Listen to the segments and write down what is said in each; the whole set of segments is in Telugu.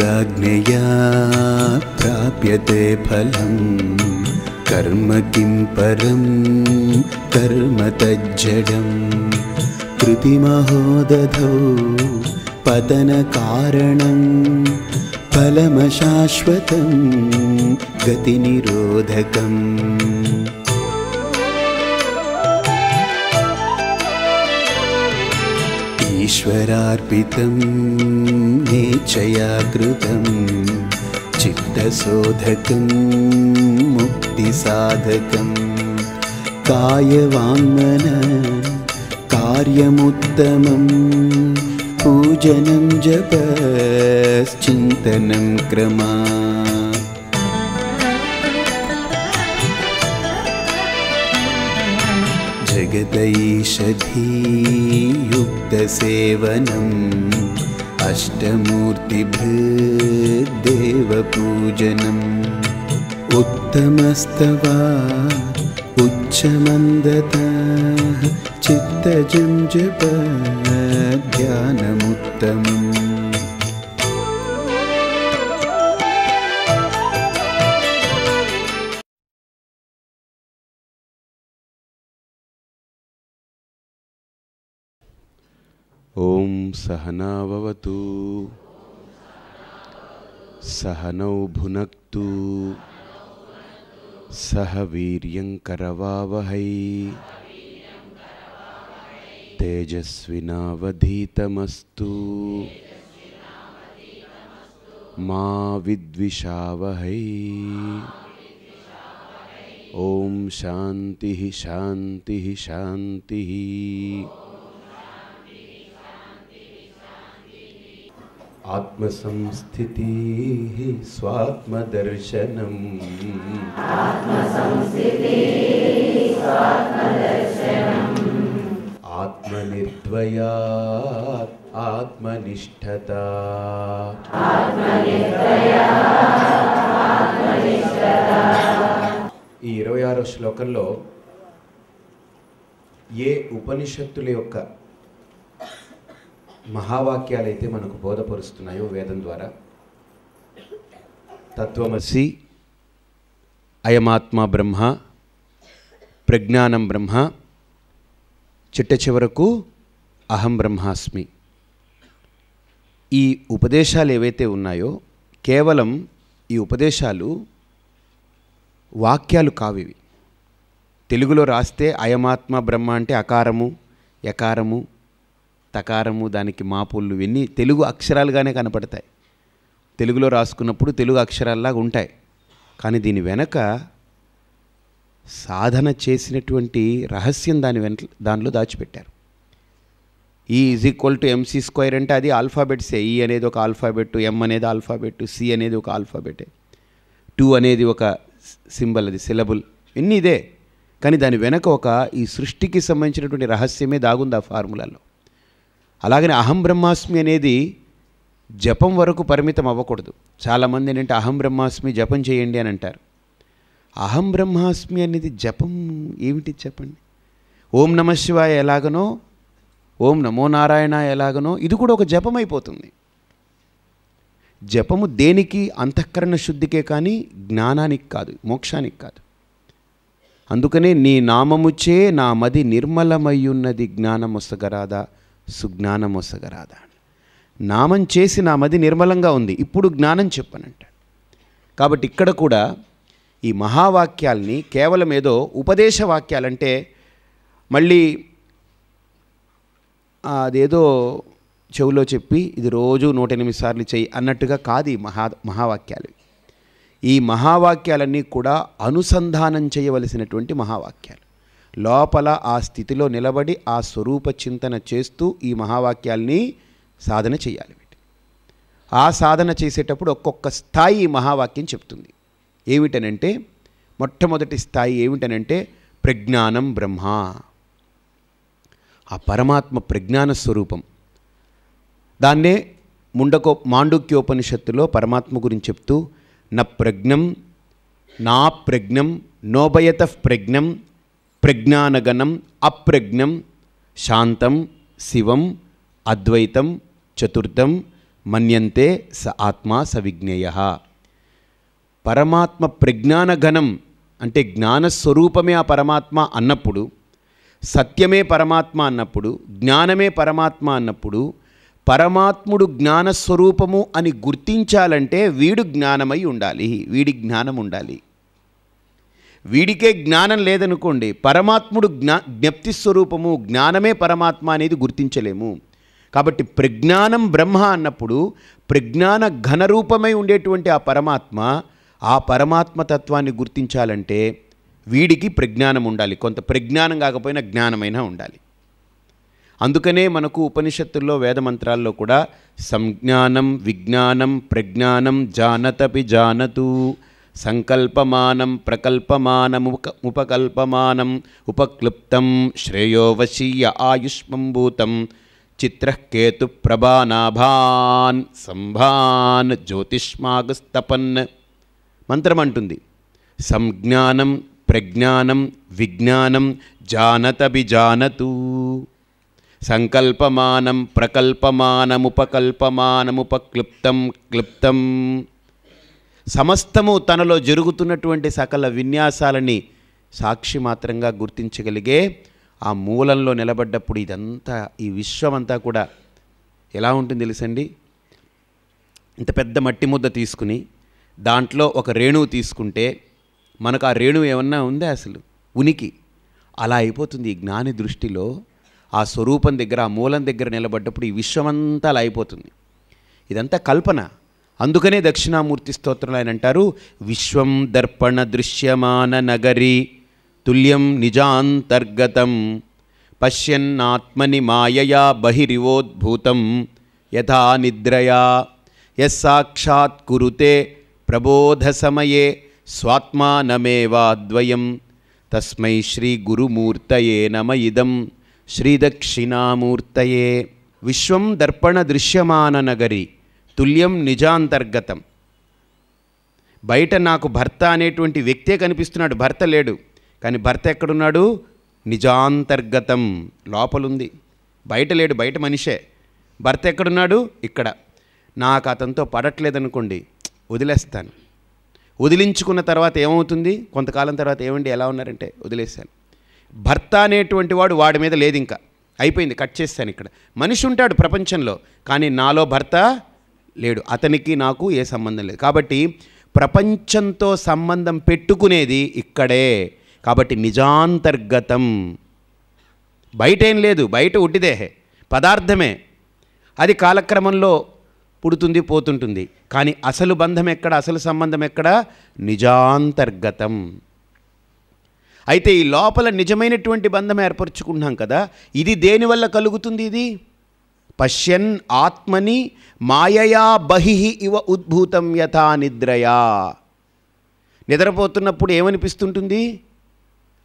ज्ञया प्राप्यते फलं कर्म किं परं कर्म कृतिमहोदधौ पतनकारणं फलमशाश्वतं गतिनिरोधकम् ईश्वरार्पितं नेचया कृतं चित्तशोधकं मुक्तिसाधकं कायवाङ्मन कार्यमुत्तमं पूजनं जपश्चिन्तनं क्रमा षधीयुक्तसेवनम् अष्टमूर्तिभृद्देवपूजनम् उत्तमस्तवा चित्तजं चित्तजुञ्जपा ध्यानमुत्तमम् ओम सहना भवतु सहनौ भुन सह वीर्यङ्करवावहै तेजस्विनावधीतमस्तु मा विद्विषावहै ॐ शांति शांति, शांति। ఆత్మ సంస్థితి స్వాత్మదర్శనం ఆత్మనిర్ద్వయా ఆత్మనిష్ట ఈ ఇరవై ఆరో శ్లోకంలో ఏ ఉపనిషత్తుల యొక్క మహావాక్యాలు అయితే మనకు బోధపరుస్తున్నాయో వేదం ద్వారా తత్వమసి అయమాత్మ బ్రహ్మ ప్రజ్ఞానం బ్రహ్మ చిట్ట చివరకు అహం బ్రహ్మాస్మి ఈ ఉపదేశాలు ఏవైతే ఉన్నాయో కేవలం ఈ ఉపదేశాలు వాక్యాలు కావివి తెలుగులో రాస్తే అయమాత్మ బ్రహ్మ అంటే అకారము యకారము తకారము దానికి మాపుళ్ళు ఇవన్నీ తెలుగు అక్షరాలుగానే కనపడతాయి తెలుగులో రాసుకున్నప్పుడు తెలుగు అక్షరాల్లాగా ఉంటాయి కానీ దీని వెనక సాధన చేసినటువంటి రహస్యం దాని వెంట దానిలో దాచిపెట్టారు E is equal to MC square అంటే అది ఆల్ఫాబెట్సే ఈ e అనేది ఒక ఆల్ఫాబెట్ ఎం అనేది ఆల్ఫాబెట్ సి అనేది ఒక ఆల్ఫాబెటే టూ అనేది ఒక సింబల్ అది సిలబుల్ ఇన్ని ఇదే కానీ దాని వెనక ఒక ఈ సృష్టికి సంబంధించినటువంటి రహస్యమే దాగుంది ఆ ఫార్ములాలో అలాగనే అహం బ్రహ్మాస్మి అనేది జపం వరకు పరిమితం అవ్వకూడదు చాలామంది ఏంటంటే అహం బ్రహ్మాస్మి జపం చేయండి అని అంటారు అహం బ్రహ్మాస్మి అనేది జపం ఏమిటి చెప్పండి ఓం నమ శివాయ ఎలాగనో ఓం నమో నారాయణ ఎలాగనో ఇది కూడా ఒక జపం అయిపోతుంది జపము దేనికి అంతఃకరణ శుద్ధికే కానీ జ్ఞానానికి కాదు మోక్షానికి కాదు అందుకనే నీ నామముచే నా మది నిర్మలమయ్యున్నది జ్ఞానమొసగరాదా సగరాధ నామం చేసి నా మది నిర్మలంగా ఉంది ఇప్పుడు జ్ఞానం చెప్పనంట కాబట్టి ఇక్కడ కూడా ఈ మహావాక్యాల్ని కేవలం ఏదో ఉపదేశ వాక్యాలంటే మళ్ళీ అదేదో చెవిలో చెప్పి ఇది రోజు నూట ఎనిమిది సార్లు చెయ్యి అన్నట్టుగా కాదు ఈ మహా మహావాక్యాలు ఈ మహావాక్యాలన్నీ కూడా అనుసంధానం చేయవలసినటువంటి మహావాక్యాలు లోపల ఆ స్థితిలో నిలబడి ఆ స్వరూప చింతన చేస్తూ ఈ మహావాక్యాల్ని సాధన చేయాలి ఆ సాధన చేసేటప్పుడు ఒక్కొక్క స్థాయి మహావాక్యం చెప్తుంది ఏమిటనంటే మొట్టమొదటి స్థాయి ఏమిటనంటే ప్రజ్ఞానం బ్రహ్మ ఆ పరమాత్మ ప్రజ్ఞాన స్వరూపం దాన్నే ముండకో మాండుక్యోపనిషత్తులో పరమాత్మ గురించి చెప్తూ న ప్రజ్ఞం నా ప్రజ్ఞం నోభయత ప్రజ్ఞం ప్రజ్ఞానగణం అప్రజ్ఞం శాంతం శివం అద్వైతం చతుర్థం మన్యంతే స ఆత్మా సవిజ్ఞేయ పరమాత్మ ప్రజ్ఞానగణం అంటే జ్ఞానస్వరూపమే ఆ పరమాత్మ అన్నప్పుడు సత్యమే పరమాత్మ అన్నప్పుడు జ్ఞానమే పరమాత్మ అన్నప్పుడు పరమాత్ముడు జ్ఞానస్వరూపము అని గుర్తించాలంటే వీడు జ్ఞానమై ఉండాలి వీడి జ్ఞానం ఉండాలి వీడికే జ్ఞానం లేదనుకోండి పరమాత్ముడు జ్ఞా జ్ఞప్తి స్వరూపము జ్ఞానమే పరమాత్మ అనేది గుర్తించలేము కాబట్టి ప్రజ్ఞానం బ్రహ్మ అన్నప్పుడు ప్రజ్ఞాన ఘనరూపమై ఉండేటువంటి ఆ పరమాత్మ ఆ పరమాత్మ తత్వాన్ని గుర్తించాలంటే వీడికి ప్రజ్ఞానం ఉండాలి కొంత ప్రజ్ఞానం కాకపోయినా జ్ఞానమైనా ఉండాలి అందుకనే మనకు ఉపనిషత్తుల్లో వేదమంత్రాల్లో కూడా సంజ్ఞానం విజ్ఞానం ప్రజ్ఞానం జానతపి జానతూ सङ्कल्पमानं प्रकल्पमानमुकमुपकल्पमानम् उपक्लृप्तं श्रेयोवशीय आयुष्मं भूतं चित्रः केतुप्रभानाभान् सम्भान् ज्योतिष्मागस्तपन् मन्त्रमण्टुन्ति संज्ञानं प्रज्ञानं विज्ञानं जानतभिजानतु सङ्कल्पमानं प्रकल्पमानमुपकल्पमानमुपक्लुप्तं क्लुप्तम् సమస్తము తనలో జరుగుతున్నటువంటి సకల విన్యాసాలని సాక్షి మాత్రంగా గుర్తించగలిగే ఆ మూలంలో నిలబడ్డప్పుడు ఇదంతా ఈ విశ్వమంతా కూడా ఎలా ఉంటుంది తెలుసండి ఇంత పెద్ద మట్టి ముద్ద తీసుకుని దాంట్లో ఒక రేణువు తీసుకుంటే మనకు ఆ రేణువు ఏమన్నా ఉందే అసలు ఉనికి అలా అయిపోతుంది ఈ జ్ఞాని దృష్టిలో ఆ స్వరూపం దగ్గర ఆ మూలం దగ్గర నిలబడ్డప్పుడు ఈ విశ్వమంతా అలా అయిపోతుంది ఇదంతా కల్పన అందుకనే దక్షిణామూర్తి స్తోత్రంలో ఆయన అంటారు విశ్వం దర్పణ దృశ్యమాన నగరి తుల్యం నిజాంతర్గతం పశ్యన్నాత్మని మాయయా బహిరివోద్భూతం యథా నిద్రయా యస్సాక్షాత్ కురుతే ప్రబోధ సమయే స్వాత్మానమేవాద్వయం తస్మై శ్రీ గురుమూర్తయే నమ ఇదం శ్రీదక్షిణామూర్తయే విశ్వం దర్పణ దృశ్యమాన నగరీ తుల్యం నిజాంతర్గతం బయట నాకు భర్త అనేటువంటి వ్యక్తే కనిపిస్తున్నాడు భర్త లేడు కానీ భర్త ఎక్కడున్నాడు నిజాంతర్గతం లోపలుంది బయట లేడు బయట మనిషే భర్త ఎక్కడున్నాడు ఇక్కడ నాకు అతనితో పడట్లేదనుకోండి వదిలేస్తాను వదిలించుకున్న తర్వాత ఏమవుతుంది కొంతకాలం తర్వాత ఏమండి ఎలా ఉన్నారంటే వదిలేశాను భర్త అనేటువంటి వాడు వాడి మీద లేదు ఇంకా అయిపోయింది కట్ చేస్తాను ఇక్కడ మనిషి ఉంటాడు ప్రపంచంలో కానీ నాలో భర్త లేడు అతనికి నాకు ఏ సంబంధం లేదు కాబట్టి ప్రపంచంతో సంబంధం పెట్టుకునేది ఇక్కడే కాబట్టి నిజాంతర్గతం బయటేం లేదు బయట ఉట్టిదేహే పదార్థమే అది కాలక్రమంలో పుడుతుంది పోతుంటుంది కానీ అసలు బంధం ఎక్కడ అసలు సంబంధం ఎక్కడ నిజాంతర్గతం అయితే ఈ లోపల నిజమైనటువంటి బంధం ఏర్పరచుకున్నాం కదా ఇది దేనివల్ల కలుగుతుంది ఇది పశ్యన్ ఆత్మని మాయయా బహి ఇవ ఉద్భూతం యథా నిద్రయా నిద్రపోతున్నప్పుడు ఏమనిపిస్తుంటుంది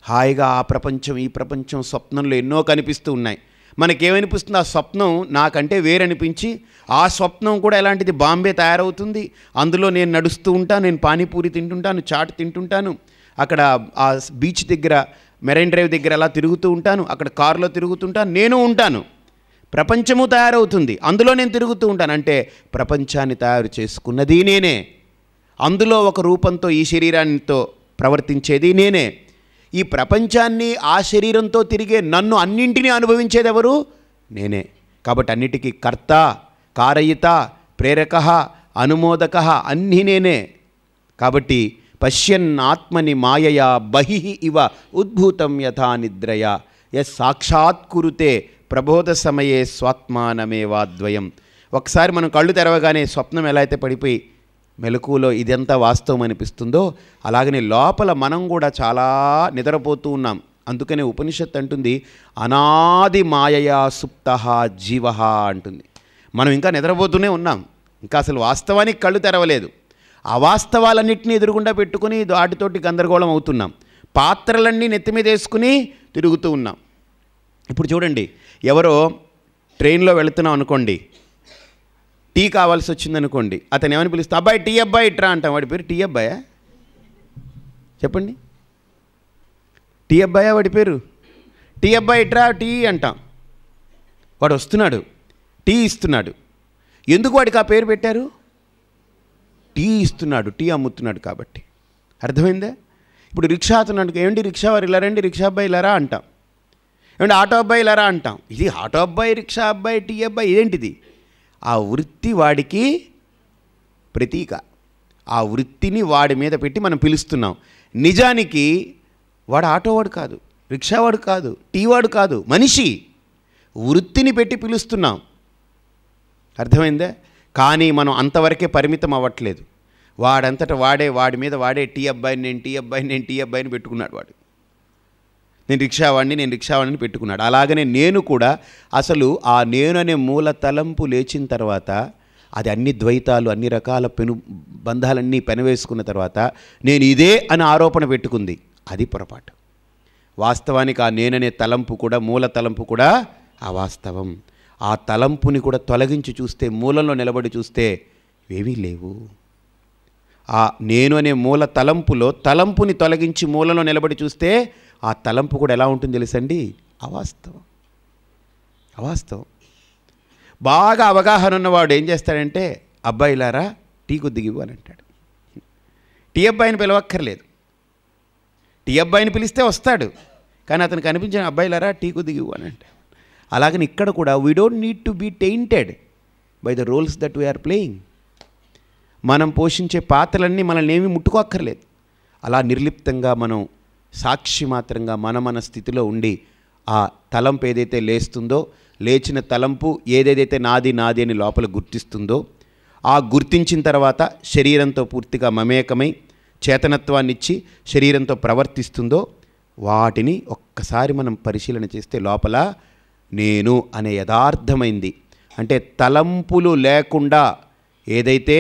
హాయిగా ఆ ప్రపంచం ఈ ప్రపంచం స్వప్నంలో ఎన్నో కనిపిస్తూ ఉన్నాయి మనకేమనిపిస్తుంది ఆ స్వప్నం నాకంటే వేరనిపించి ఆ స్వప్నం కూడా ఎలాంటిది బాంబే తయారవుతుంది అందులో నేను నడుస్తూ ఉంటాను నేను పానీపూరి తింటుంటాను చాట్ తింటుంటాను అక్కడ ఆ బీచ్ దగ్గర మెరైన్ డ్రైవ్ దగ్గర అలా తిరుగుతూ ఉంటాను అక్కడ కారులో తిరుగుతుంటాను నేను ఉంటాను ప్రపంచము తయారవుతుంది అందులో నేను తిరుగుతూ ఉంటాను అంటే ప్రపంచాన్ని తయారు చేసుకున్నది నేనే అందులో ఒక రూపంతో ఈ శరీరాన్నితో ప్రవర్తించేది నేనే ఈ ప్రపంచాన్ని ఆ శరీరంతో తిరిగే నన్ను అన్నింటినీ అనుభవించేది ఎవరు నేనే కాబట్టి అన్నిటికీ కర్త కారయిత ప్రేరక అనుమోదక అన్నీ నేనే కాబట్టి పశ్యన్ ఆత్మని మాయయా బహి ఇవ ఉద్భూతం యథా నిద్రయ ఎ సాక్షాత్కురుతే ప్రబోధ సమయే స్వాత్మానమేవాద్వయం ఒకసారి మనం కళ్ళు తెరవగానే స్వప్నం ఎలా అయితే పడిపోయి మెలకులో ఇదంతా వాస్తవం అనిపిస్తుందో అలాగనే లోపల మనం కూడా చాలా నిద్రపోతూ ఉన్నాం అందుకనే ఉపనిషత్ అంటుంది అనాది మాయయా సుప్త జీవ అంటుంది మనం ఇంకా నిద్రపోతూనే ఉన్నాం ఇంకా అసలు వాస్తవానికి కళ్ళు తెరవలేదు అవాస్తవాలన్నింటినీ ఎదురుగుండా పెట్టుకుని వాటితోటి గందరగోళం అవుతున్నాం పాత్రలన్నీ నెత్తి వేసుకుని తిరుగుతూ ఉన్నాం ఇప్పుడు చూడండి ఎవరో ట్రైన్లో వెళుతున్నాం అనుకోండి టీ కావాల్సి వచ్చింది అనుకోండి అతను ఏమని పిలుస్తా అబ్బాయి టీ అబ్బాయి ఇట్రా అంటాం వాడి పేరు టీ అబ్బాయా చెప్పండి టీ అబ్బాయా వాడి పేరు టీ అబ్బాయి ఇట్రా టీ అంటాం వాడు వస్తున్నాడు టీ ఇస్తున్నాడు ఎందుకు వాడికి ఆ పేరు పెట్టారు టీ ఇస్తున్నాడు టీ అమ్ముతున్నాడు కాబట్టి అర్థమైందే ఇప్పుడు రిక్షా అతను అంటే ఏమిటి రిక్షా వారు ఇలా రండి రిక్షా అబ్బాయి ఇలా రా అంటాం ఏమంటే ఆటో అబ్బాయిలరా అంటాం ఇది ఆటో అబ్బాయి రిక్షా అబ్బాయి టీ అబ్బాయి ఇదేంటిది ఆ వృత్తి వాడికి ప్రతీక ఆ వృత్తిని వాడి మీద పెట్టి మనం పిలుస్తున్నాం నిజానికి వాడు ఆటోవాడు కాదు రిక్షావాడు కాదు టీ వాడు కాదు మనిషి వృత్తిని పెట్టి పిలుస్తున్నాం అర్థమైందే కానీ మనం అంతవరకే పరిమితం అవ్వట్లేదు వాడంతట వాడే వాడి మీద వాడే టీ అబ్బాయిని నేను టీ అబ్బాయిని నేను టీ అబ్బాయిని పెట్టుకున్నాడు వాడు నేను రిక్షావాణ్ణి నేను రిక్షావాణిని పెట్టుకున్నాడు అలాగనే నేను కూడా అసలు ఆ నేను అనే మూల తలంపు లేచిన తర్వాత అది అన్ని ద్వైతాలు అన్ని రకాల పెను బంధాలన్నీ పెనవేసుకున్న తర్వాత నేను ఇదే అని ఆరోపణ పెట్టుకుంది అది పొరపాటు వాస్తవానికి ఆ నేననే తలంపు కూడా మూల తలంపు కూడా ఆ వాస్తవం ఆ తలంపుని కూడా తొలగించి చూస్తే మూలంలో నిలబడి చూస్తే ఏవీ లేవు ఆ నేను అనే మూల తలంపులో తలంపుని తొలగించి మూలంలో నిలబడి చూస్తే ఆ తలంపు కూడా ఎలా ఉంటుంది తెలుసండి అవాస్తవం అవాస్తవం బాగా అవగాహన ఉన్నవాడు ఏం చేస్తాడంటే అబ్బాయిలారా టీ ఇవ్వు అని అంటాడు టీ అబ్బాయిని పిలవక్కర్లేదు టీ అబ్బాయిని పిలిస్తే వస్తాడు కానీ అతను కనిపించిన అబ్బాయిలారా టీ ఇవ్వు అని అంటాడు అలాగని ఇక్కడ కూడా we don't need to be tainted by the roles that we are playing మనం పోషించే పాత్రలన్నీ మనల్ని ఏమీ ముట్టుకోక్కర్లేదు అలా నిర్లిప్తంగా మనం సాక్షి మాత్రంగా మన మన స్థితిలో ఉండి ఆ తలంపు ఏదైతే లేస్తుందో లేచిన తలంపు ఏదేదైతే నాది నాది అని లోపల గుర్తిస్తుందో ఆ గుర్తించిన తర్వాత శరీరంతో పూర్తిగా మమేకమై చేతనత్వాన్నిచ్చి శరీరంతో ప్రవర్తిస్తుందో వాటిని ఒక్కసారి మనం పరిశీలన చేస్తే లోపల నేను అనే యథార్థమైంది అంటే తలంపులు లేకుండా ఏదైతే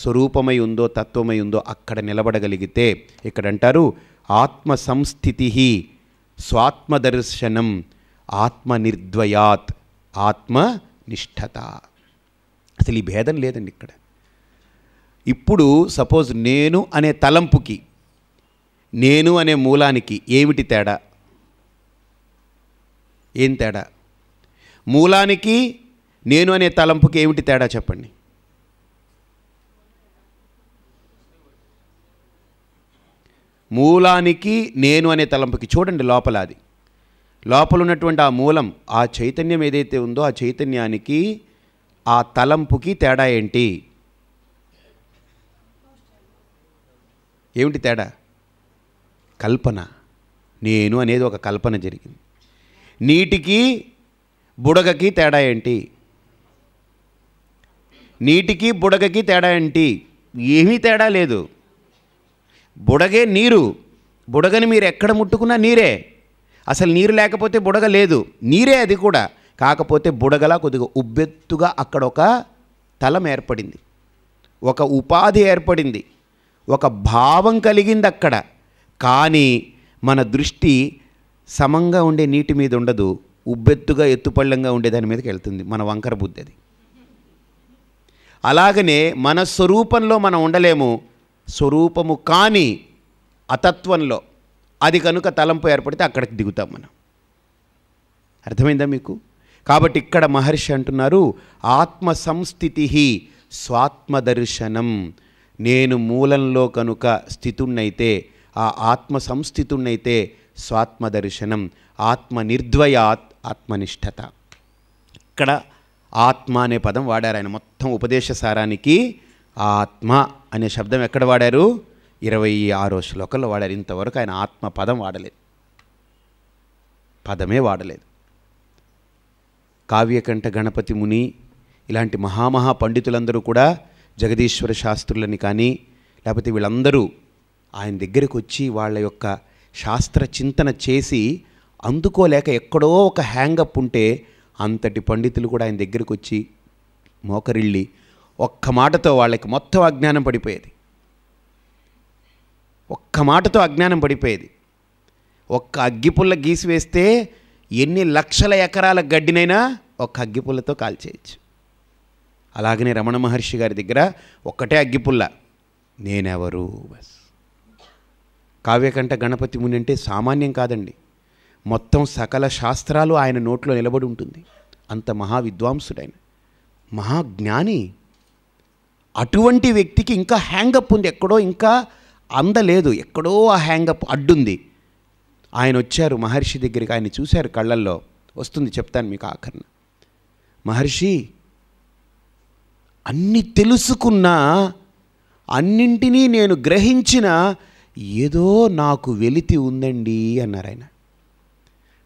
స్వరూపమై ఉందో తత్వమై ఉందో అక్కడ నిలబడగలిగితే ఇక్కడంటారు ఆత్మ సంస్థితి స్వాత్మదర్శనం ఆత్మనిర్ద్వయాత్ నిష్ఠత అసలు ఈ భేదం లేదండి ఇక్కడ ఇప్పుడు సపోజ్ నేను అనే తలంపుకి నేను అనే మూలానికి ఏమిటి తేడా ఏం తేడా మూలానికి నేను అనే తలంపుకి ఏమిటి తేడా చెప్పండి మూలానికి నేను అనే తలంపుకి చూడండి లోపల అది లోపల ఉన్నటువంటి ఆ మూలం ఆ చైతన్యం ఏదైతే ఉందో ఆ చైతన్యానికి ఆ తలంపుకి తేడా ఏంటి ఏమిటి తేడా కల్పన నేను అనేది ఒక కల్పన జరిగింది నీటికి బుడగకి తేడా ఏంటి నీటికి బుడగకి తేడా ఏంటి ఏమీ తేడా లేదు బుడగే నీరు బుడగని మీరు ఎక్కడ ముట్టుకున్నా నీరే అసలు నీరు లేకపోతే బుడగ లేదు నీరే అది కూడా కాకపోతే బుడగలా కొద్దిగా ఉబ్బెత్తుగా అక్కడ ఒక తలం ఏర్పడింది ఒక ఉపాధి ఏర్పడింది ఒక భావం కలిగింది అక్కడ కానీ మన దృష్టి సమంగా ఉండే నీటి మీద ఉండదు ఉబ్బెత్తుగా ఎత్తుపళ్ళంగా ఉండే దాని మీదకి వెళ్తుంది మన వంకర బుద్ధి అది అలాగనే మన స్వరూపంలో మనం ఉండలేము స్వరూపము కాని అతత్వంలో అది కనుక తలంపు ఏర్పడితే అక్కడికి దిగుతాం మనం అర్థమైందా మీకు కాబట్టి ఇక్కడ మహర్షి అంటున్నారు ఆత్మ సంస్థితి స్వాత్మదర్శనం నేను మూలంలో కనుక స్థితున్నైతే ఆ ఆత్మ స్వాత్మ స్వాత్మదర్శనం ఆత్మ నిర్ద్వయాత్ ఆత్మనిష్టత ఇక్కడ ఆత్మ అనే పదం వాడారు ఆయన మొత్తం ఉపదేశ సారానికి ఆత్మ అనే శబ్దం ఎక్కడ వాడారు ఇరవై ఆరో శ్లోకంలో వాడారు ఇంతవరకు ఆయన ఆత్మ పదం వాడలేదు పదమే వాడలేదు కావ్యకంఠ గణపతి ముని ఇలాంటి మహామహా పండితులందరూ కూడా జగదీశ్వర శాస్త్రులని కానీ లేకపోతే వీళ్ళందరూ ఆయన దగ్గరికి వచ్చి వాళ్ళ యొక్క శాస్త్ర చింతన చేసి అందుకోలేక ఎక్కడో ఒక హ్యాంగప్ ఉంటే అంతటి పండితులు కూడా ఆయన దగ్గరికి వచ్చి మోకరిళ్ళి ఒక్క మాటతో వాళ్ళకి మొత్తం అజ్ఞానం పడిపోయేది ఒక్క మాటతో అజ్ఞానం పడిపోయేది ఒక్క అగ్గిపుల్ల గీసివేస్తే ఎన్ని లక్షల ఎకరాల గడ్డినైనా ఒక్క అగ్గిపుల్లతో కాల్చేయచ్చు అలాగనే రమణ మహర్షి గారి దగ్గర ఒక్కటే అగ్గిపుల్ల నేనెవరు బస్ కావ్యకంఠ గణపతి ముని అంటే సామాన్యం కాదండి మొత్తం సకల శాస్త్రాలు ఆయన నోట్లో నిలబడి ఉంటుంది అంత విద్వాంసుడైన మహాజ్ఞాని అటువంటి వ్యక్తికి ఇంకా హ్యాంగప్ ఉంది ఎక్కడో ఇంకా అందలేదు ఎక్కడో ఆ హ్యాంగప్ అడ్డుంది ఆయన వచ్చారు మహర్షి దగ్గరికి ఆయన చూశారు కళ్ళల్లో వస్తుంది చెప్తాను మీకు ఆఖరణ మహర్షి అన్ని తెలుసుకున్నా అన్నింటినీ నేను గ్రహించిన ఏదో నాకు వెలితి ఉందండి అన్నారు ఆయన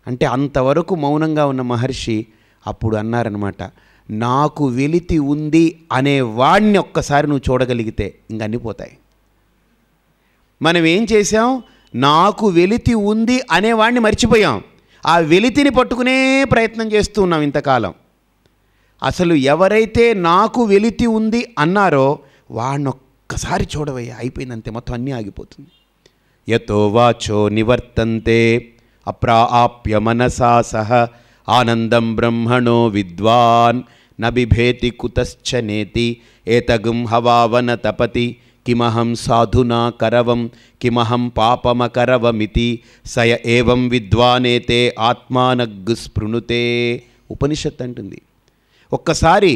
అంటే అంతవరకు మౌనంగా ఉన్న మహర్షి అప్పుడు అన్నారనమాట నాకు వెలితి ఉంది అనే వాణ్ణి ఒక్కసారి నువ్వు చూడగలిగితే ఇంకన్నీ పోతాయి మనం ఏం చేసాం నాకు వెలితి ఉంది అనేవాణ్ణి మర్చిపోయాం ఆ వెలితిని పట్టుకునే ప్రయత్నం చేస్తున్నాం ఇంతకాలం అసలు ఎవరైతే నాకు వెలితి ఉంది అన్నారో వాణ్ణొక్కసారి ఒక్కసారి చూడవయ్యా అయిపోయిందంతే మొత్తం అన్నీ ఆగిపోతుంది ఎతో వాచో నివర్తంతే ఆప్య మనసా సహ ఆనందం బ్రహ్మణో విద్వాన్ నభిభేతి కుతశ్చ నేతి ఏతగుం హవావన తపతి కిమహం किमहं కరవం కిమహం పాపమకరవమితి సయ ఏవం విద్వానేతే ఆత్మానగ్గు స్పృణుతే ఉపనిషత్ అంటుంది ఒక్కసారి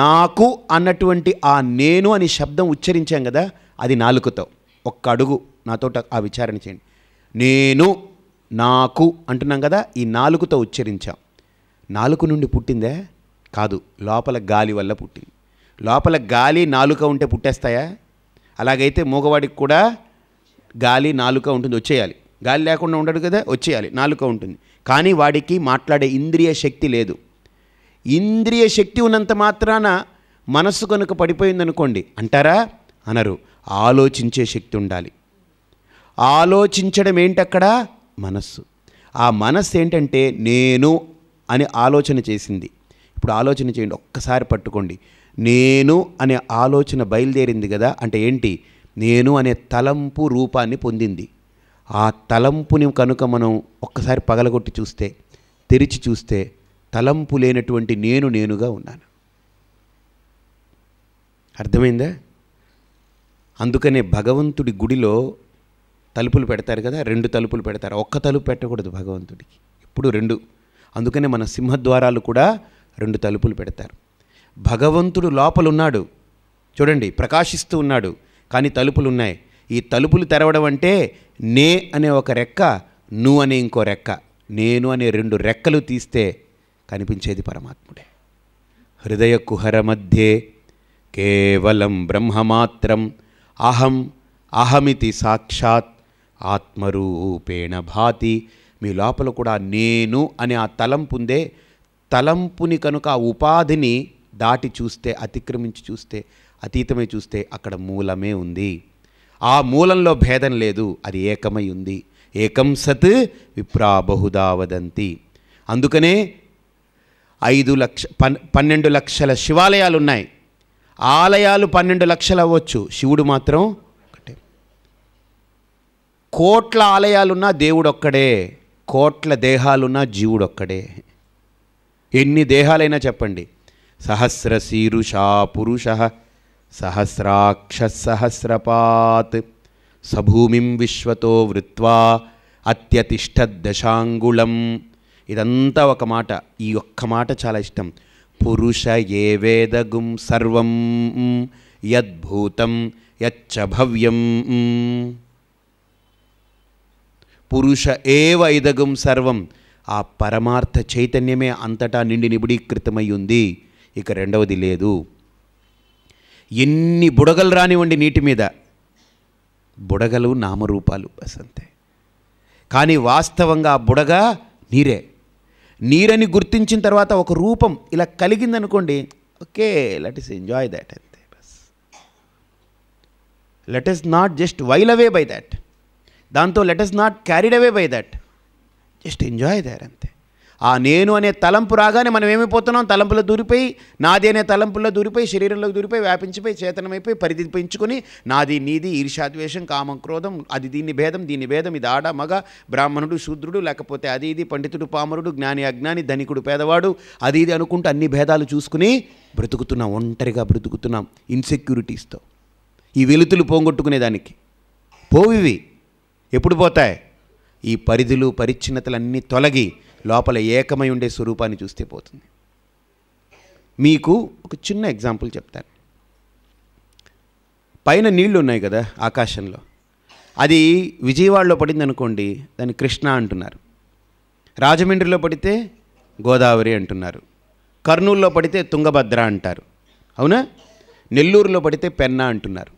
నాకు అన్నటువంటి ఆ నేను అని శబ్దం ఉచ్చరించాం కదా అది నాలుగుతో ఒక్క అడుగు నాతో ఆ విచారణ చేయండి నేను నాకు అంటున్నాం కదా ఈ నాలుగుతో ఉచ్చరించాం నాలుగు నుండి పుట్టిందే కాదు లోపల గాలి వల్ల పుట్టింది లోపల గాలి నాలుక ఉంటే పుట్టేస్తాయా అలాగైతే మూగవాడికి కూడా గాలి నాలుక ఉంటుంది వచ్చేయాలి గాలి లేకుండా ఉండడు కదా వచ్చేయాలి నాలుక ఉంటుంది కానీ వాడికి మాట్లాడే ఇంద్రియ శక్తి లేదు ఇంద్రియ శక్తి ఉన్నంత మాత్రాన మనస్సు కనుక పడిపోయిందనుకోండి అంటారా అనరు ఆలోచించే శక్తి ఉండాలి ఆలోచించడం ఏంటక్కడ మనస్సు ఆ మనస్సు ఏంటంటే నేను అని ఆలోచన చేసింది ఇప్పుడు ఆలోచన చేయండి ఒక్కసారి పట్టుకోండి నేను అనే ఆలోచన బయలుదేరింది కదా అంటే ఏంటి నేను అనే తలంపు రూపాన్ని పొందింది ఆ తలంపుని కనుక మనం ఒక్కసారి పగలగొట్టి చూస్తే తెరిచి చూస్తే తలంపు లేనటువంటి నేను నేనుగా ఉన్నాను అర్థమైందా అందుకనే భగవంతుడి గుడిలో తలుపులు పెడతారు కదా రెండు తలుపులు పెడతారు ఒక్క తలుపు పెట్టకూడదు భగవంతుడికి ఎప్పుడు రెండు అందుకనే మన సింహద్వారాలు కూడా రెండు తలుపులు పెడతారు భగవంతుడు లోపలున్నాడు చూడండి ప్రకాశిస్తూ ఉన్నాడు కానీ తలుపులు ఉన్నాయి ఈ తలుపులు తెరవడం అంటే నే అనే ఒక రెక్క నువ్వు అనే ఇంకో రెక్క నేను అనే రెండు రెక్కలు తీస్తే కనిపించేది పరమాత్ముడే హృదయ కుహర మధ్యే కేవలం బ్రహ్మమాత్రం అహం అహమితి సాక్షాత్ ఆత్మరూపేణ భాతి మీ లోపల కూడా నేను అనే ఆ తలం ఉందే తలంపుని కనుక ఆ ఉపాధిని దాటి చూస్తే అతిక్రమించి చూస్తే అతీతమై చూస్తే అక్కడ మూలమే ఉంది ఆ మూలంలో భేదం లేదు అది ఏకమై ఉంది ఏకం సత్ విప్రా బహుదా వదంతి అందుకనే ఐదు లక్ష పన్నెండు లక్షల శివాలయాలు ఉన్నాయి ఆలయాలు పన్నెండు లక్షలు అవ్వచ్చు శివుడు మాత్రం ఒకటే కోట్ల ఆలయాలున్నా దేవుడొక్కడే కోట్ల దేహాలున్నా జీవుడొక్కడే ఎన్ని దేహాలైనా చెప్పండి సహస్రశీరుష పురుష సహస్రాక్ష సహస్రపాత్ సభూమిం విశ్వతో వృత్వా దశాంగుళం ఇదంతా ఒక మాట ఈ ఒక్క మాట చాలా ఇష్టం పురుష ఏ వేదగుం సర్వం యద్భూతం యచ్చ భవ్యం పురుష ఏ వైదగుం సర్వం ఆ పరమార్థ చైతన్యమే అంతటా నిండి నిబుడీకృతమై ఉంది ఇక రెండవది లేదు ఎన్ని బుడగలు రానివ్వండి నీటి మీద బుడగలు నామరూపాలు బస్ అంతే కానీ వాస్తవంగా బుడగ నీరే నీరని గుర్తించిన తర్వాత ఒక రూపం ఇలా కలిగిందనుకోండి okay let us enjoy that అంతే బస్ let us not just while away by that దాంతో let us not carried away by that just enjoy there అంతే ఆ నేను అనే తలంపు రాగానే మనం ఏమైపోతున్నాం తలంపులో దూరిపోయి నాది అనే తలంపుల్లో దూరిపోయి శరీరంలోకి దూరిపోయి వ్యాపించిపోయి చేతనమైపోయి పరిధి పెంచుకొని నాది నీది ఈర్షాద్వేషం కామం క్రోధం అది దీన్ని భేదం దీన్ని భేదం ఇది ఆడ మగ బ్రాహ్మణుడు శూద్రుడు లేకపోతే అది ఇది పండితుడు పామరుడు జ్ఞాని అజ్ఞాని ధనికుడు పేదవాడు అది ఇది అనుకుంటూ అన్ని భేదాలు చూసుకుని బ్రతుకుతున్నాం ఒంటరిగా బ్రతుకుతున్నాం ఇన్సెక్యూరిటీస్తో ఈ వెలుతులు పోగొట్టుకునేదానికి పోవి ఎప్పుడు పోతాయి ఈ పరిధులు పరిచ్ఛిన్నతలన్నీ తొలగి లోపల ఏకమై ఉండే స్వరూపాన్ని చూస్తే పోతుంది మీకు ఒక చిన్న ఎగ్జాంపుల్ చెప్తాను పైన నీళ్లు ఉన్నాయి కదా ఆకాశంలో అది విజయవాడలో పడింది అనుకోండి దాన్ని కృష్ణ అంటున్నారు రాజమండ్రిలో పడితే గోదావరి అంటున్నారు కర్నూలులో పడితే తుంగభద్ర అంటారు అవునా నెల్లూరులో పడితే పెన్నా అంటున్నారు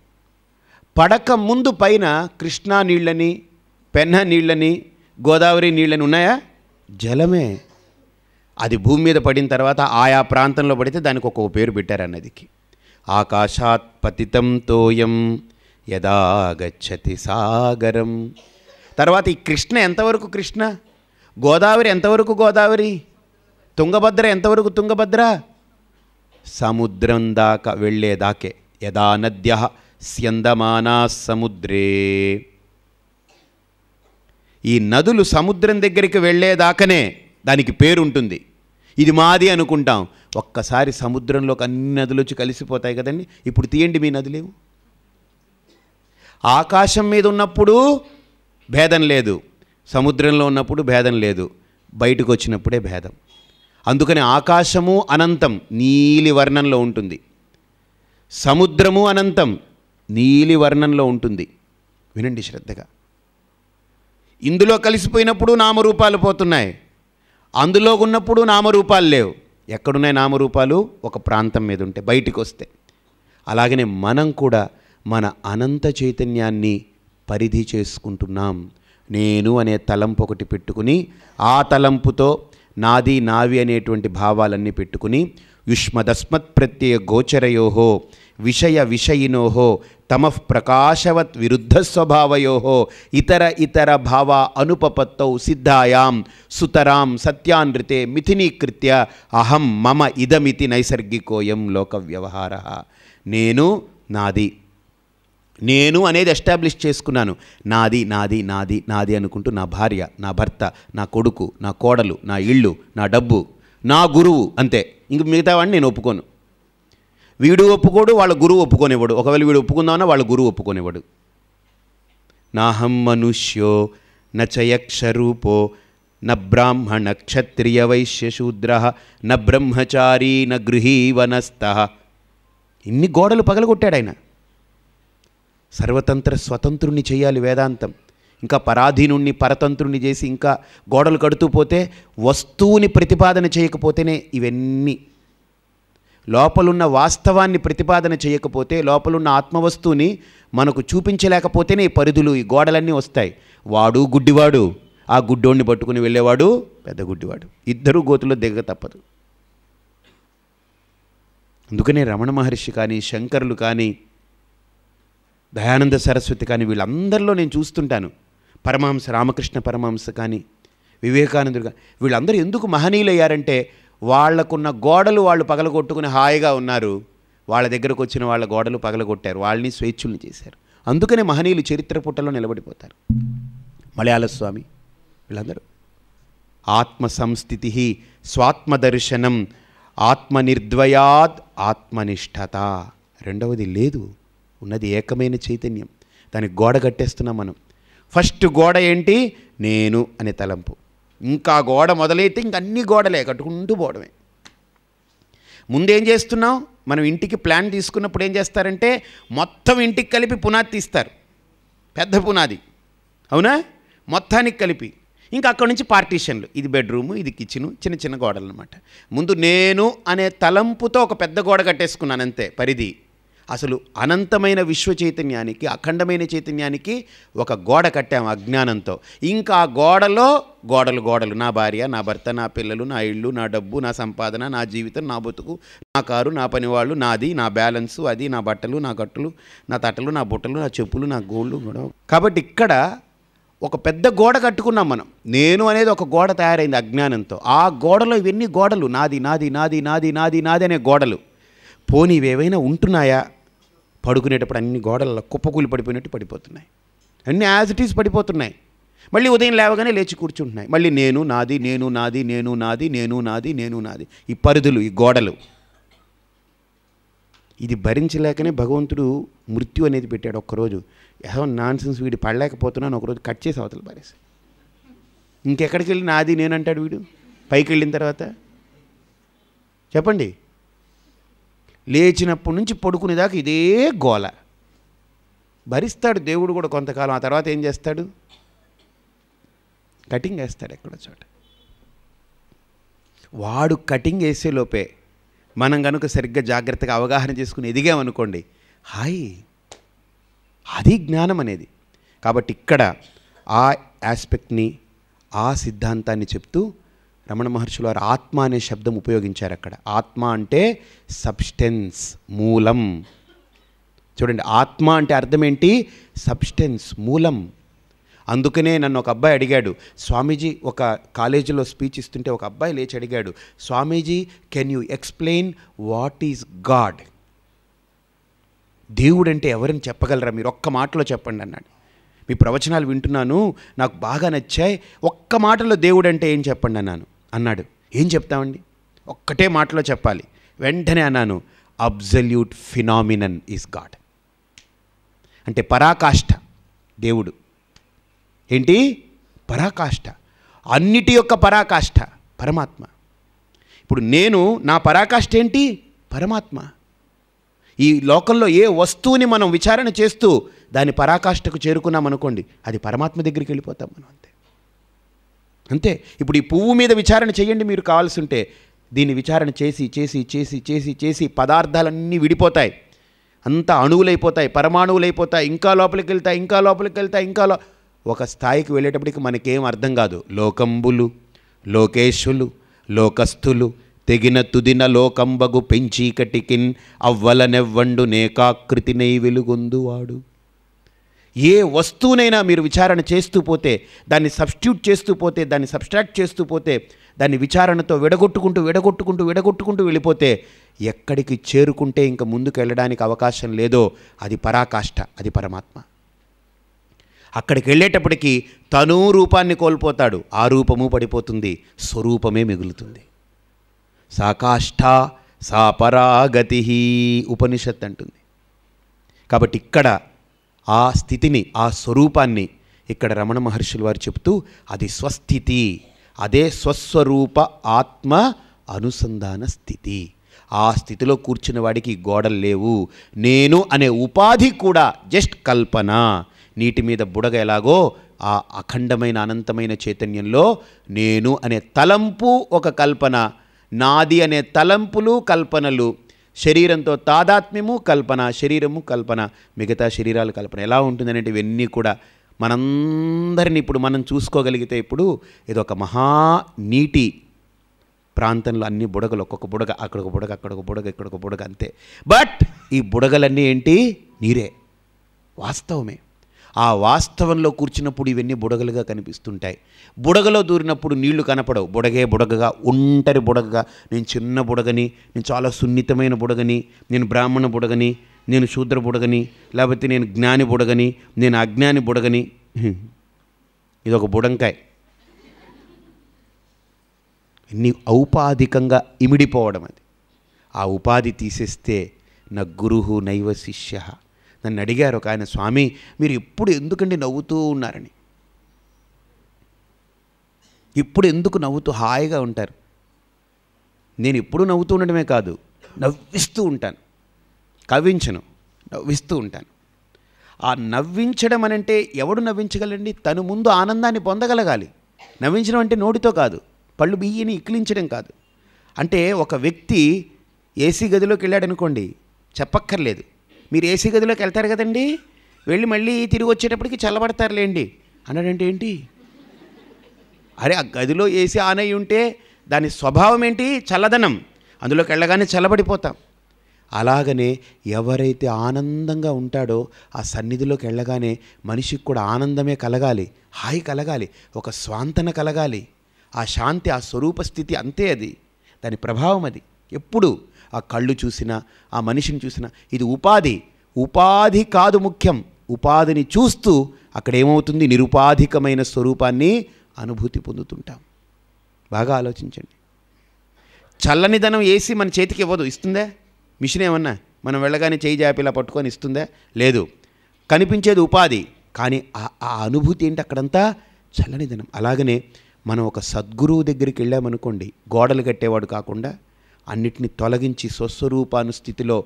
పడక ముందు పైన కృష్ణా నీళ్ళని పెన్న నీళ్ళని గోదావరి నీళ్ళని ఉన్నాయా జలమే అది భూమి మీద పడిన తర్వాత ఆయా ప్రాంతంలో పడితే దానికి ఒక్కొక్క పేరు పెట్టారు అన్నదికి ఆకాశాత్ పతితం తోయం యదాగచ్చతి సాగరం తర్వాత ఈ కృష్ణ ఎంతవరకు కృష్ణ గోదావరి ఎంతవరకు గోదావరి తుంగభద్ర ఎంతవరకు తుంగభద్ర సముద్రం దాకా వెళ్ళేదాకే యదా నద్య స్యందమానా సముద్రే ఈ నదులు సముద్రం దగ్గరికి వెళ్ళేదాకనే దానికి పేరుంటుంది ఇది మాది అనుకుంటాం ఒక్కసారి సముద్రంలోకి అన్ని నదులు వచ్చి కలిసిపోతాయి కదండి ఇప్పుడు తీయండి మీ నదులేవు ఆకాశం మీద ఉన్నప్పుడు భేదం లేదు సముద్రంలో ఉన్నప్పుడు భేదం లేదు బయటకు వచ్చినప్పుడే భేదం అందుకని ఆకాశము అనంతం నీలి వర్ణంలో ఉంటుంది సముద్రము అనంతం నీలి వర్ణంలో ఉంటుంది వినండి శ్రద్ధగా ఇందులో కలిసిపోయినప్పుడు నామరూపాలు పోతున్నాయి అందులో ఉన్నప్పుడు నామరూపాలు లేవు ఎక్కడున్నాయి నామరూపాలు ఒక ప్రాంతం మీద ఉంటాయి బయటికి వస్తే అలాగనే మనం కూడా మన అనంత చైతన్యాన్ని పరిధి చేసుకుంటున్నాం నేను అనే తలంపు ఒకటి పెట్టుకుని ఆ తలంపుతో నాది నావి అనేటువంటి భావాలన్నీ పెట్టుకుని యుష్మదస్మత్ ప్రత్యయ గోచరయోహో విషయ విషయినోహో తమ ప్రకాశవత్ విరుద్ధ స్వభావయో ఇతర ఇతర భావ అనుపపత్తౌ సిద్ధాయాం సుతరాం సత్యాన్రితే మిథినీకృత్య అహం మమ ఇదమితి నైసర్గికోయం లోక వ్యవహార నేను నాది నేను అనేది ఎస్టాబ్లిష్ చేసుకున్నాను నాది నాది నాది నాది అనుకుంటూ నా భార్య నా భర్త నా కొడుకు నా కోడలు నా ఇళ్ళు నా డబ్బు నా గురువు అంతే ఇంక మిగతా వాడిని నేను ఒప్పుకోను వీడు ఒప్పుకోడు వాళ్ళ గురువు ఒప్పుకొనివ్వడు ఒకవేళ వీడు ఒప్పుకుందామన్నా వాళ్ళ గురువు ఒప్పుకొనివ్వడు నాహం మనుష్యో నచయక్షరూపో న బ్రాహ్మణ క్షత్రియ శూద్ర న బ్రహ్మచారీ న గృహీవనస్త ఇన్ని గోడలు పగలగొట్టాడు ఆయన సర్వతంత్ర స్వతంత్రుణ్ణి చేయాలి వేదాంతం ఇంకా పరాధీనుణ్ణి పరతంత్రుణ్ణి చేసి ఇంకా గోడలు కడుతూ పోతే వస్తువుని ప్రతిపాదన చేయకపోతేనే ఇవన్నీ లోపలున్న వాస్తవాన్ని ప్రతిపాదన చేయకపోతే లోపలున్న ఆత్మవస్తువుని మనకు చూపించలేకపోతేనే ఈ పరిధులు ఈ గోడలన్నీ వస్తాయి వాడు గుడ్డివాడు ఆ గుడ్డోడిని పట్టుకుని వెళ్ళేవాడు పెద్ద గుడ్డివాడు ఇద్దరు గోతులో దిగ తప్పదు అందుకనే రమణ మహర్షి కానీ శంకరులు కానీ దయానంద సరస్వతి కానీ వీళ్ళందరిలో నేను చూస్తుంటాను పరమహంస రామకృష్ణ పరమహంస కానీ వివేకానందుడు కానీ వీళ్ళందరూ ఎందుకు మహనీయులు అయ్యారంటే వాళ్లకున్న గోడలు వాళ్ళు పగలగొట్టుకుని హాయిగా ఉన్నారు వాళ్ళ దగ్గరకు వచ్చిన వాళ్ళ గోడలు పగలగొట్టారు వాళ్ళని స్వేచ్ఛుల్ని చేశారు అందుకనే మహనీయులు చరిత్ర పుట్టలో నిలబడిపోతారు మలయాళ స్వామి వీళ్ళందరూ ఆత్మ సంస్థితి స్వాత్మదర్శనం ఆత్మనిర్ద్వయాద్ ఆత్మనిష్టత రెండవది లేదు ఉన్నది ఏకమైన చైతన్యం దానికి గోడ కట్టేస్తున్నాం మనం ఫస్ట్ గోడ ఏంటి నేను అనే తలంపు ఇంకా గోడ మొదలైతే ఇంక అన్ని గోడలే కట్టుకుంటూ పోవడమే ముందేం చేస్తున్నాం మనం ఇంటికి ప్లాన్ తీసుకున్నప్పుడు ఏం చేస్తారంటే మొత్తం ఇంటికి కలిపి పునాది తీస్తారు పెద్ద పునాది అవునా మొత్తానికి కలిపి ఇంకా అక్కడి నుంచి పార్టీషన్లు ఇది బెడ్రూము ఇది కిచెన్ చిన్న చిన్న గోడలు అనమాట ముందు నేను అనే తలంపుతో ఒక పెద్ద గోడ కట్టేసుకున్నాను అంతే పరిధి అసలు అనంతమైన విశ్వ చైతన్యానికి అఖండమైన చైతన్యానికి ఒక గోడ కట్టాము అజ్ఞానంతో ఇంకా ఆ గోడలో గోడలు గోడలు నా భార్య నా భర్త నా పిల్లలు నా ఇళ్ళు నా డబ్బు నా సంపాదన నా జీవితం నా బతుకు నా కారు నా పనివాళ్ళు నాది నా బ్యాలెన్సు అది నా బట్టలు నా గట్టులు నా తట్టలు నా బుట్టలు నా చెప్పులు నా గోళ్ళు కాబట్టి ఇక్కడ ఒక పెద్ద గోడ కట్టుకున్నాం మనం నేను అనేది ఒక గోడ తయారైంది అజ్ఞానంతో ఆ గోడలో ఇవన్నీ గోడలు నాది నాది నాది నాది నాది నాది అనే గోడలు పోనీ ఇవేవైనా ఉంటున్నాయా పడుకునేటప్పుడు అన్ని గోడల కుప్పకూలి పడిపోయినట్టు పడిపోతున్నాయి అన్నీ యాజ్ ఇట్ ఈస్ పడిపోతున్నాయి మళ్ళీ ఉదయం లేవగానే లేచి కూర్చుంటున్నాయి మళ్ళీ నేను నాది నేను నాది నేను నాది నేను నాది నేను నాది ఈ పరిధులు ఈ గోడలు ఇది భరించలేకనే భగవంతుడు మృత్యు అనేది పెట్టాడు ఒక్కరోజు ఏదో నాన్సెన్స్ వీడు పడలేకపోతున్నాను ఒకరోజు కట్ చేసి అవతల పారేసి ఇంకెక్కడికి వెళ్ళి నాది నేనంటాడు వీడు పైకి వెళ్ళిన తర్వాత చెప్పండి లేచినప్పటి నుంచి పడుకునేదాకా ఇదే గోల భరిస్తాడు దేవుడు కూడా కొంతకాలం ఆ తర్వాత ఏం చేస్తాడు కటింగ్ వేస్తాడు ఎక్కడో చోట వాడు కటింగ్ వేసే లోపే మనం కనుక సరిగ్గా జాగ్రత్తగా అవగాహన చేసుకుని ఎదిగామనుకోండి హాయ్ అది జ్ఞానం అనేది కాబట్టి ఇక్కడ ఆ ఆస్పెక్ట్ని ఆ సిద్ధాంతాన్ని చెప్తూ రమణ మహర్షులు వారు ఆత్మ అనే శబ్దం ఉపయోగించారు అక్కడ ఆత్మ అంటే సబ్స్టెన్స్ మూలం చూడండి ఆత్మ అంటే అర్థం ఏంటి సబ్స్టెన్స్ మూలం అందుకనే నన్ను ఒక అబ్బాయి అడిగాడు స్వామీజీ ఒక కాలేజీలో స్పీచ్ ఇస్తుంటే ఒక అబ్బాయి లేచి అడిగాడు Swamiji can you explain what is God దేవుడు అంటే ఎవరిని చెప్పగలరా మీరు ఒక్క మాటలో చెప్పండి అన్నాడు మీ ప్రవచనాలు వింటున్నాను నాకు బాగా నచ్చాయి ఒక్క మాటలో దేవుడు అంటే ఏం చెప్పండి అన్నాను అన్నాడు ఏం చెప్తామండి ఒక్కటే మాటలో చెప్పాలి వెంటనే అన్నాను అబ్జల్యూట్ ఫినామినన్ ఈస్ గాడ్ అంటే పరాకాష్ఠ దేవుడు ఏంటి పరాకాష్ఠ అన్నిటి యొక్క పరాకాష్ఠ పరమాత్మ ఇప్పుడు నేను నా పరాకాష్ఠ ఏంటి పరమాత్మ ఈ లోకంలో ఏ వస్తువుని మనం విచారణ చేస్తూ దాని పరాకాష్ఠకు చేరుకున్నాం అనుకోండి అది పరమాత్మ దగ్గరికి వెళ్ళిపోతాం మనం అంతే అంతే ఇప్పుడు ఈ పువ్వు మీద విచారణ చేయండి మీరు కావాల్సి ఉంటే దీన్ని విచారణ చేసి చేసి చేసి చేసి చేసి పదార్థాలన్నీ విడిపోతాయి అంత అణువులైపోతాయి పరమాణువులైపోతాయి ఇంకా లోపలికి వెళ్తాయి ఇంకా లోపలికి వెళ్తాయి ఇంకా ఒక స్థాయికి వెళ్ళేటప్పటికి మనకేం అర్థం కాదు లోకంబులు లోకేశులు లోకస్థులు తెగిన తుదిన లోకంబగు పెంచీకటికిన్ అవ్వలనెవ్వండు నేకాకృతి నై వెలుగొందువాడు ఏ వస్తువునైనా మీరు విచారణ చేస్తూ పోతే దాన్ని సబ్స్టిట్యూట్ చేస్తూ పోతే దాన్ని సబ్స్ట్రాక్ట్ చేస్తూ పోతే దాన్ని విచారణతో విడగొట్టుకుంటూ విడగొట్టుకుంటూ విడగొట్టుకుంటూ వెళ్ళిపోతే ఎక్కడికి చేరుకుంటే ఇంకా ముందుకు వెళ్ళడానికి అవకాశం లేదో అది పరాకాష్ఠ అది పరమాత్మ అక్కడికి వెళ్ళేటప్పటికీ తను రూపాన్ని కోల్పోతాడు ఆ రూపము పడిపోతుంది స్వరూపమే మిగులుతుంది సాకాష్ఠ సాపరాగతి ఉపనిషత్ అంటుంది కాబట్టి ఇక్కడ ఆ స్థితిని ఆ స్వరూపాన్ని ఇక్కడ రమణ మహర్షులు వారు చెప్తూ అది స్వస్థితి అదే స్వస్వరూప ఆత్మ అనుసంధాన స్థితి ఆ స్థితిలో కూర్చున్న వాడికి గోడలు లేవు నేను అనే ఉపాధి కూడా జస్ట్ కల్పన నీటి మీద బుడగ ఎలాగో ఆ అఖండమైన అనంతమైన చైతన్యంలో నేను అనే తలంపు ఒక కల్పన నాది అనే తలంపులు కల్పనలు శరీరంతో తాదాత్మ్యము కల్పన శరీరము కల్పన మిగతా శరీరాలు కల్పన ఎలా ఉంటుందనేది ఇవన్నీ కూడా మనందరిని ఇప్పుడు మనం చూసుకోగలిగితే ఇప్పుడు ఇది ఒక మహా నీటి ప్రాంతంలో అన్ని బుడగలు ఒక్కొక్క బుడగ అక్కడొక బుడగ అక్కడొక బుడగ ఇక్కడొక బుడగ అంతే బట్ ఈ బుడగలన్నీ ఏంటి నీరే వాస్తవమే ఆ వాస్తవంలో కూర్చున్నప్పుడు ఇవన్నీ బుడగలుగా కనిపిస్తుంటాయి బుడగలో దూరినప్పుడు నీళ్లు కనపడవు బుడగే బుడగగా ఒంటరి బుడగగా నేను చిన్న బుడగని నేను చాలా సున్నితమైన బుడగని నేను బ్రాహ్మణ బుడగని నేను శూద్ర బుడగని లేకపోతే నేను జ్ఞాని బుడగని నేను అజ్ఞాని బుడగని ఇదొక బుడంకాయ నీ ఔపాధికంగా ఇమిడిపోవడం అది ఆ ఉపాధి తీసేస్తే నా గురువు నైవ శిష్య నన్ను అడిగారు ఒక ఆయన స్వామి మీరు ఎప్పుడు ఎందుకండి నవ్వుతూ ఉన్నారని ఇప్పుడు ఎందుకు నవ్వుతూ హాయిగా ఉంటారు నేను ఎప్పుడు నవ్వుతూ ఉండడమే కాదు నవ్విస్తూ ఉంటాను కవించను నవ్విస్తూ ఉంటాను ఆ నవ్వించడం అనంటే ఎవడు నవ్వించగలండి తను ముందు ఆనందాన్ని పొందగలగాలి నవ్వించడం అంటే నోటితో కాదు పళ్ళు బియ్యని ఇక్కిలించడం కాదు అంటే ఒక వ్యక్తి ఏసీ గదిలోకి వెళ్ళాడనుకోండి చెప్పక్కర్లేదు మీరు ఏసీ గదిలోకి వెళ్తారు కదండి వెళ్ళి మళ్ళీ తిరిగి వచ్చేటప్పటికి చల్లబడతారులేండి అన్నాడంటే ఏంటి అరే ఆ గదిలో ఏసీ ఆన్ అయి ఉంటే దాని స్వభావం ఏంటి చల్లదనం అందులోకి వెళ్ళగానే చల్లబడిపోతాం అలాగనే ఎవరైతే ఆనందంగా ఉంటాడో ఆ సన్నిధిలోకి వెళ్ళగానే మనిషికి కూడా ఆనందమే కలగాలి హాయి కలగాలి ఒక స్వాంతన కలగాలి ఆ శాంతి ఆ స్వరూప స్థితి అంతే అది దాని ప్రభావం అది ఎప్పుడు ఆ కళ్ళు చూసినా ఆ మనిషిని చూసినా ఇది ఉపాధి ఉపాధి కాదు ముఖ్యం ఉపాధిని చూస్తూ అక్కడ ఏమవుతుంది నిరుపాధికమైన స్వరూపాన్ని అనుభూతి పొందుతుంటాం బాగా ఆలోచించండి చల్లనిదనం వేసి మన చేతికి ఇవ్వదు ఇస్తుందే మిషన్ ఏమన్నా మనం వెళ్ళగానే చేయి జాపిలా పట్టుకొని ఇస్తుందే లేదు కనిపించేది ఉపాధి కానీ ఆ అనుభూతి ఏంటి అక్కడంతా చల్లనిదనం అలాగనే మనం ఒక సద్గురువు దగ్గరికి వెళ్ళామనుకోండి గోడలు కట్టేవాడు కాకుండా అన్నిటిని తొలగించి స్వస్వరూపాను స్థితిలో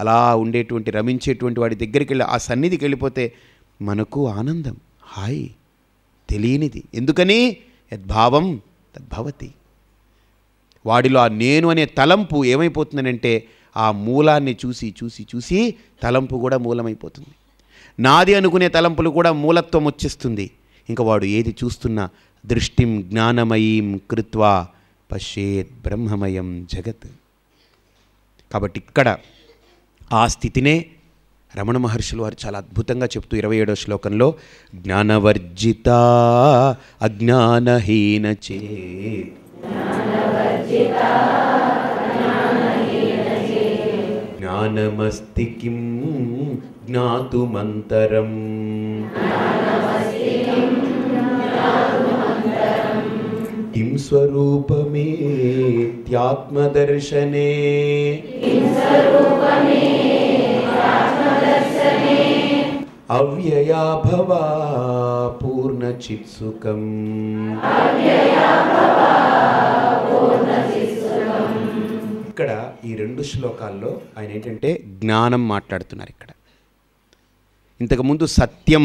అలా ఉండేటువంటి రమించేటువంటి వాడి దగ్గరికి వెళ్ళి ఆ సన్నిధికి వెళ్ళిపోతే మనకు ఆనందం హాయ్ తెలియనిది ఎందుకని యద్భావం తద్భవతి వాడిలో ఆ నేను అనే తలంపు ఏమైపోతుందనంటే ఆ మూలాన్ని చూసి చూసి చూసి తలంపు కూడా మూలమైపోతుంది నాది అనుకునే తలంపులు కూడా మూలత్వం వచ్చేస్తుంది ఇంకా వాడు ఏది చూస్తున్నా దృష్టిం జ్ఞానమయీం కృత్వా పశ్యేత్ బ్రహ్మమయం జగత్ కాబట్టి ఇక్కడ ఆ స్థితినే రమణ మహర్షులు వారు చాలా అద్భుతంగా చెప్తూ ఇరవై ఏడో శ్లోకంలో జ్ఞానవర్జిత అజ్ఞానహీన చే జ్ఞానమస్తి కిం జ్ఞాతుమంతరం కిం స్వరూపమేత్యాత్మదర్శనే अव्यया भवा पूर्णचित्सुकम् ఇక్కడ ఈ రెండు శ్లోకాల్లో ఆయన ఏంటంటే జ్ఞానం మాట్లాడుతున్నారు ఇక్కడ ఇంతకుముందు సత్యం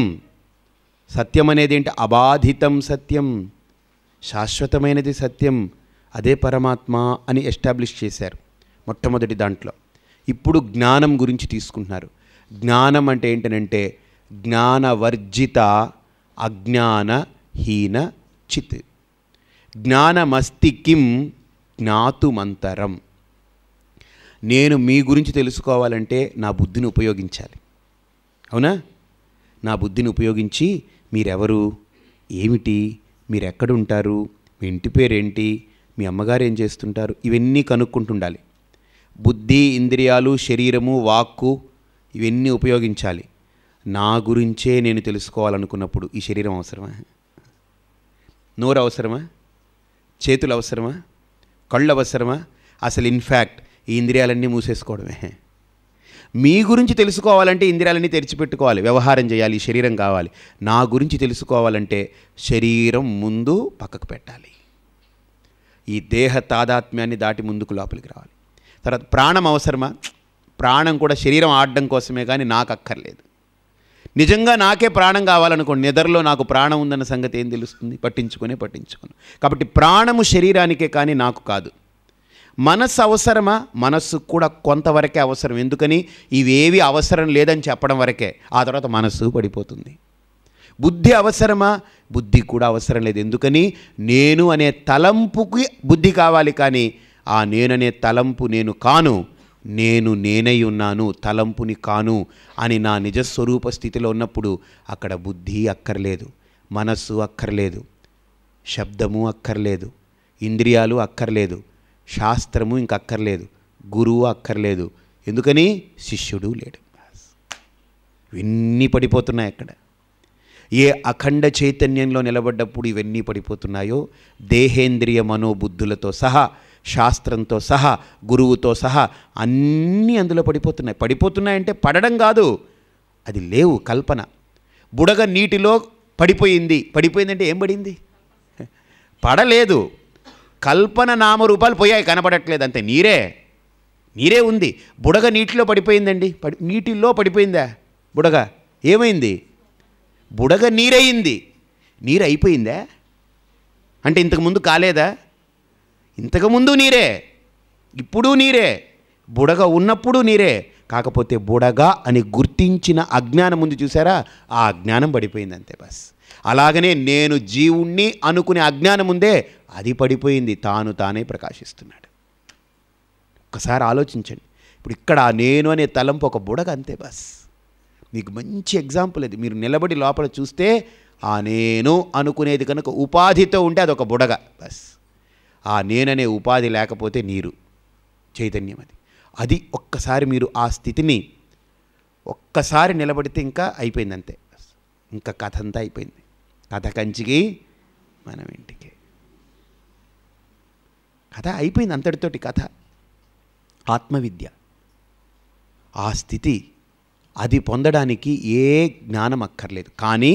సత్యం అనేది ఏంటి అబాధితం సత్యం శాశ్వతమైనది సత్యం అదే పరమాత్మ అని ఎస్టాబ్లిష్ చేశారు మొట్టమొదటి దాంట్లో ఇప్పుడు జ్ఞానం గురించి తీసుకుంటున్నారు జ్ఞానం అంటే ఏంటనంటే జ్ఞానవర్జిత అజ్ఞానహీన చిత్ జ్ఞానమస్తి కిం జ్ఞాతుమంతరం నేను మీ గురించి తెలుసుకోవాలంటే నా బుద్ధిని ఉపయోగించాలి అవునా నా బుద్ధిని ఉపయోగించి మీరెవరు ఏమిటి మీరు ఎక్కడుంటారు మీ ఇంటి పేరేంటి మీ అమ్మగారు ఏం చేస్తుంటారు ఇవన్నీ కనుక్కుంటుండాలి బుద్ధి ఇంద్రియాలు శరీరము వాక్కు ఇవన్నీ ఉపయోగించాలి నా గురించే నేను తెలుసుకోవాలనుకున్నప్పుడు ఈ శరీరం అవసరమా నోరు అవసరమా చేతులు అవసరమా కళ్ళు అవసరమా అసలు ఇన్ఫ్యాక్ట్ ఈ ఇంద్రియాలన్నీ మూసేసుకోవడమే మీ గురించి తెలుసుకోవాలంటే ఇందిరాలని తెరిచిపెట్టుకోవాలి వ్యవహారం చేయాలి శరీరం కావాలి నా గురించి తెలుసుకోవాలంటే శరీరం ముందు పక్కకు పెట్టాలి ఈ దేహ తాదాత్మ్యాన్ని దాటి ముందుకు లోపలికి రావాలి తర్వాత ప్రాణం అవసరమా ప్రాణం కూడా శరీరం ఆడడం కోసమే కానీ నాకు అక్కర్లేదు నిజంగా నాకే ప్రాణం కావాలనుకోండి నిద్రలో నాకు ప్రాణం ఉందన్న సంగతి ఏం తెలుస్తుంది పట్టించుకునే పట్టించుకున్నాను కాబట్టి ప్రాణము శరీరానికే కానీ నాకు కాదు మనస్సు అవసరమా మనస్సు కూడా కొంతవరకే అవసరం ఎందుకని ఇవేవి అవసరం లేదని చెప్పడం వరకే ఆ తర్వాత మనస్సు పడిపోతుంది బుద్ధి అవసరమా బుద్ధి కూడా అవసరం లేదు ఎందుకని నేను అనే తలంపుకి బుద్ధి కావాలి కానీ ఆ నేననే తలంపు నేను కాను నేను నేనై ఉన్నాను తలంపుని కాను అని నా నిజస్వరూప స్థితిలో ఉన్నప్పుడు అక్కడ బుద్ధి అక్కర్లేదు మనస్సు అక్కర్లేదు శబ్దము అక్కర్లేదు ఇంద్రియాలు అక్కర్లేదు శాస్త్రము ఇంక అక్కర్లేదు గురువు అక్కర్లేదు ఎందుకని శిష్యుడు లేడు ఇవన్నీ పడిపోతున్నాయి అక్కడ ఏ అఖండ చైతన్యంలో నిలబడ్డప్పుడు ఇవన్నీ పడిపోతున్నాయో దేహేంద్రియ మనోబుద్ధులతో సహా శాస్త్రంతో సహా గురువుతో సహా అన్నీ అందులో పడిపోతున్నాయి పడిపోతున్నాయంటే పడడం కాదు అది లేవు కల్పన బుడగ నీటిలో పడిపోయింది పడిపోయిందంటే ఏం పడింది పడలేదు కల్పన నామరూపాలు పోయాయి కనపడట్లేదు అంతే నీరే నీరే ఉంది బుడగ నీటిలో పడిపోయిందండి పడి నీటిల్లో పడిపోయిందా బుడగ ఏమైంది బుడగ నీరయింది నీరు అయిపోయిందా అంటే ఇంతకుముందు కాలేదా ఇంతకుముందు నీరే ఇప్పుడు నీరే బుడగ ఉన్నప్పుడు నీరే కాకపోతే బుడగ అని గుర్తించిన అజ్ఞానం ఉంది చూసారా ఆ అజ్ఞానం పడిపోయింది అంతే బస్ అలాగనే నేను జీవుణ్ణి అనుకునే అజ్ఞానం ఉందే అది పడిపోయింది తాను తానే ప్రకాశిస్తున్నాడు ఒకసారి ఆలోచించండి ఇప్పుడు ఇక్కడ నేను అనే తలంపు ఒక బుడగ అంతే బస్ మీకు మంచి ఎగ్జాంపుల్ అది మీరు నిలబడి లోపల చూస్తే ఆ నేను అనుకునేది కనుక ఉపాధితో ఉంటే అదొక బుడగ బస్ ఆ నేననే ఉపాధి లేకపోతే నీరు చైతన్యం అది అది ఒక్కసారి మీరు ఆ స్థితిని ఒక్కసారి నిలబడితే ఇంకా అయిపోయింది అంతే ఇంకా కథ అంతా అయిపోయింది కథ కంచికి మనం ఇంటికి కథ అయిపోయింది అంతటితోటి కథ ఆత్మవిద్య ఆ స్థితి అది పొందడానికి ఏ జ్ఞానం అక్కర్లేదు కానీ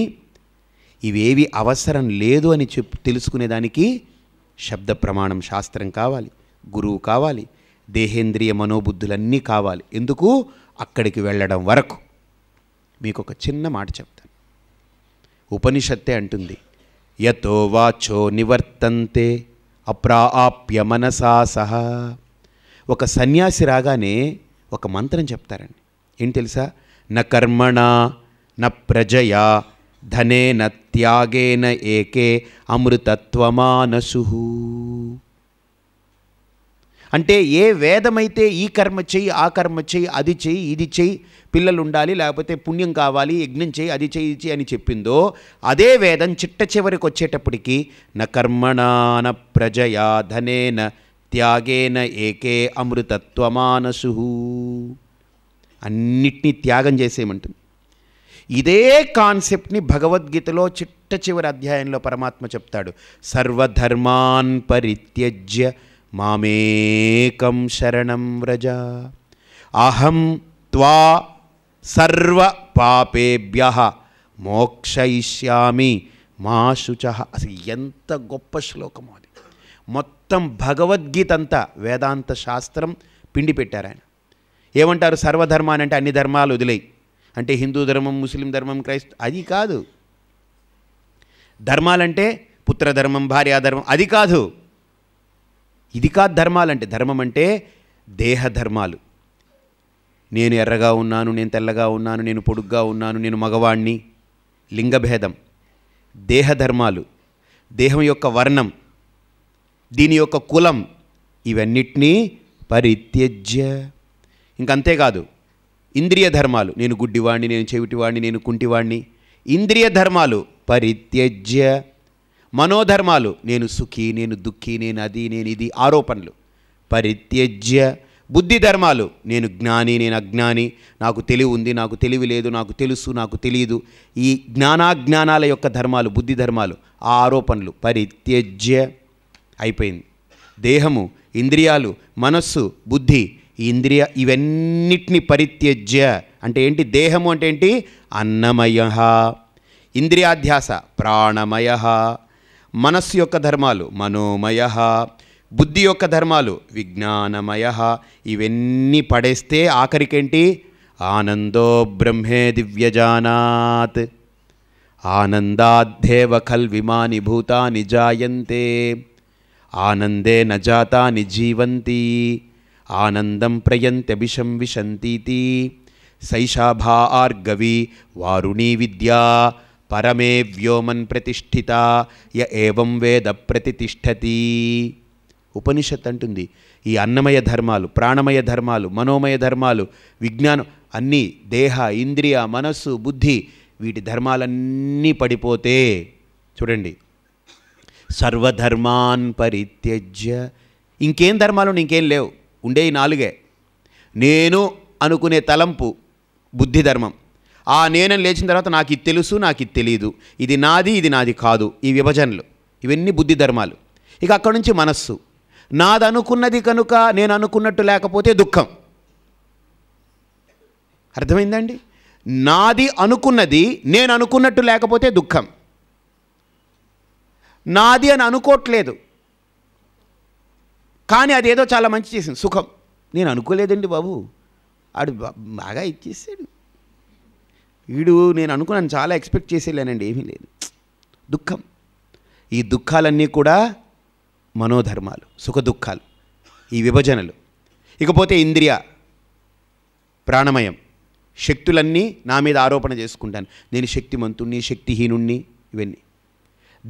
ఇవేవి అవసరం లేదు అని చెప్పు తెలుసుకునేదానికి శబ్ద ప్రమాణం శాస్త్రం కావాలి గురువు కావాలి దేహేంద్రియ మనోబుద్ధులన్నీ కావాలి ఎందుకు అక్కడికి వెళ్ళడం వరకు మీకు ఒక చిన్న మాట చెప్తాను ఉపనిషత్తే అంటుంది యతో వాచో నివర్తంతే అప్రాప్యమనసా మనసా ఒక సన్యాసి రాగానే ఒక మంత్రం చెప్తారండి ఏం తెలుసా న కర్మణ న ప్రజయా ధనేన త్యాగేన ఏకే అమృతత్వమానసు అంటే ఏ వేదమైతే ఈ కర్మ చేయి ఆ కర్మ చేయి అది చేయి ఇది చేయి పిల్లలు ఉండాలి లేకపోతే పుణ్యం కావాలి యజ్ఞం చేయి అది చేయి ఇది చేయి అని చెప్పిందో అదే వేదం చిట్ట చివరికి వచ్చేటప్పటికి న కర్మణాన ప్రజయా ధనేన త్యాగేన ఏకే అమృతత్వమానసు అన్నిటినీ త్యాగం చేసేయమంటుంది ఇదే కాన్సెప్ట్ని భగవద్గీతలో చిట్ట చివరి అధ్యాయంలో పరమాత్మ చెప్తాడు సర్వధర్మాన్ పరిత్యజ్య మామేకం శరణం వ్రజ అహం త్వా సర్వ పాపేభ్య మోక్షయిష్యామి మా శుచ అసలు ఎంత గొప్ప శ్లోకం అది మొత్తం భగవద్గీత అంతా వేదాంత శాస్త్రం పిండి పెట్టారు ఆయన ఏమంటారు సర్వధర్మాన్ని అంటే అన్ని ధర్మాలు వదిలేయి అంటే హిందూ ధర్మం ముస్లిం ధర్మం క్రైస్త అది కాదు ధర్మాలంటే పుత్రధర్మం భార్యాధర్మం అది కాదు ఇది కాదు అంటే ధర్మం అంటే దేహధర్మాలు నేను ఎర్రగా ఉన్నాను నేను తెల్లగా ఉన్నాను నేను పొడుగ్గా ఉన్నాను నేను మగవాణ్ణి లింగభేదం దేహధర్మాలు దేహం యొక్క వర్ణం దీని యొక్క కులం ఇవన్నిటినీ పరిత్యజ్య ఇంకంతేకాదు ఇంద్రియ ధర్మాలు నేను గుడ్డివాణ్ణి నేను చెవిటివాణ్ణి నేను కుంటివాణ్ణి ఇంద్రియ ధర్మాలు పరిత్యజ్య మనోధర్మాలు నేను సుఖి నేను దుఃఖి నేను అది నేను ఇది ఆరోపణలు పరిత్యజ్య బుద్ధి ధర్మాలు నేను జ్ఞాని నేను అజ్ఞాని నాకు తెలివి ఉంది నాకు తెలివి లేదు నాకు తెలుసు నాకు తెలియదు ఈ జ్ఞానాజ్ఞానాల యొక్క ధర్మాలు బుద్ధి ధర్మాలు ఆ ఆరోపణలు పరిత్యజ్య అయిపోయింది దేహము ఇంద్రియాలు మనస్సు బుద్ధి ఇంద్రియ ఇవన్నిటిని పరిత్యజ్య అంటే ఏంటి దేహము అంటే ఏంటి అన్నమయ ఇంద్రియాధ్యాస ప్రాణమయ మనస్సు యొక్క ధర్మాలు మనోమయ బుద్ధి యొక్క ధర్మాలు విజ్ఞానమయ ఇవన్నీ పడేస్తే ఆఖరికేంటి ఆనందో బ్రహ్మే దివ్యజానాత్ ఆనందాద్దేవ ఖల్ విమాని భూతాని జాయంతే ఆనందే నజాతాని జీవంతి ఆనందం ప్రయంత్యభిషం విశంతీతి సైషాభా ఆర్గవి వారుణీ విద్యా పరమే వ్యోమన్ ప్రతిష్ఠిత య ఏవం వేద ప్రతిష్టతి ఉపనిషత్ అంటుంది ఈ అన్నమయ ధర్మాలు ప్రాణమయ ధర్మాలు మనోమయ ధర్మాలు విజ్ఞానం అన్నీ దేహ ఇంద్రియ మనస్సు బుద్ధి వీటి ధర్మాలన్నీ పడిపోతే చూడండి సర్వధర్మాన్ పరిత్యజ్య ఇంకేం ధర్మాలు ఇంకేం లేవు ఉండే ఈ నాలుగే నేను అనుకునే తలంపు బుద్ధి ధర్మం ఆ నేనని లేచిన తర్వాత నాకు ఇది తెలుసు నాకు ఇది తెలియదు ఇది నాది ఇది నాది కాదు ఈ విభజనలు ఇవన్నీ బుద్ధి ధర్మాలు ఇక అక్కడి నుంచి మనస్సు నాది అనుకున్నది కనుక నేను అనుకున్నట్టు లేకపోతే దుఃఖం అర్థమైందండి నాది అనుకున్నది నేను అనుకున్నట్టు లేకపోతే దుఃఖం నాది అని అనుకోవట్లేదు కానీ అదేదో చాలా మంచి చేసింది సుఖం నేను అనుకోలేదండి బాబు ఆడు బాగా ఇచ్చేసాడు వీడు నేను అనుకున్నాను చాలా ఎక్స్పెక్ట్ చేసేలానండి ఏమీ లేదు దుఃఖం ఈ దుఃఖాలన్నీ కూడా మనోధర్మాలు సుఖ దుఃఖాలు ఈ విభజనలు ఇకపోతే ఇంద్రియ ప్రాణమయం శక్తులన్నీ నా మీద ఆరోపణ చేసుకుంటాను నేను శక్తిమంతుణ్ణి శక్తిహీనుణ్ణి ఇవన్నీ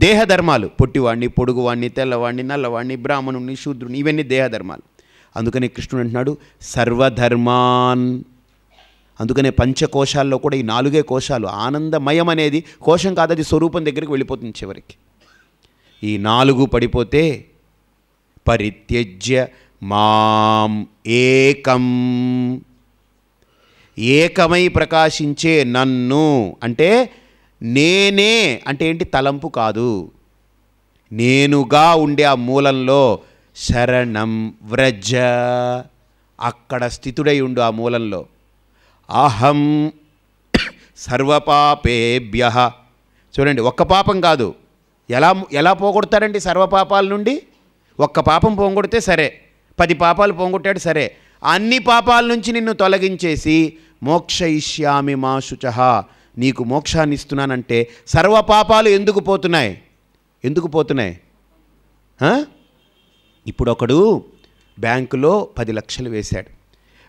దేహధర్మాలు పొట్టివాణ్ణి పొడుగువాణ్ణి తెల్లవాణ్ణి నల్లవాణ్ణి బ్రాహ్మణుణ్ణి శూద్రుణ్ణి ఇవన్నీ దేహధర్మాలు అందుకని కృష్ణుడు అంటున్నాడు సర్వధర్మాన్ అందుకనే పంచకోశాల్లో కూడా ఈ నాలుగే కోశాలు ఆనందమయం అనేది కోశం కాదు అది స్వరూపం దగ్గరికి వెళ్ళిపోతుంది చివరికి ఈ నాలుగు పడిపోతే పరిత్యజ్య మాం ఏకం ఏకమై ప్రకాశించే నన్ను అంటే నేనే అంటే ఏంటి తలంపు కాదు నేనుగా ఉండే ఆ మూలంలో శరణం వ్రజ అక్కడ స్థితుడై ఉండు ఆ మూలంలో అహం సర్వపాపేభ్య చూడండి ఒక్క పాపం కాదు ఎలా ఎలా పోగొడతారండి సర్వపాపాల నుండి ఒక్క పాపం పోగొడితే సరే పది పాపాలు పోగొట్టాడు సరే అన్ని పాపాల నుంచి నిన్ను తొలగించేసి మోక్ష మా శుచహ నీకు మోక్షాన్ని ఇస్తున్నానంటే సర్వపాపాలు ఎందుకు పోతున్నాయి ఎందుకు పోతున్నాయి ఇప్పుడు ఒకడు బ్యాంకులో పది లక్షలు వేశాడు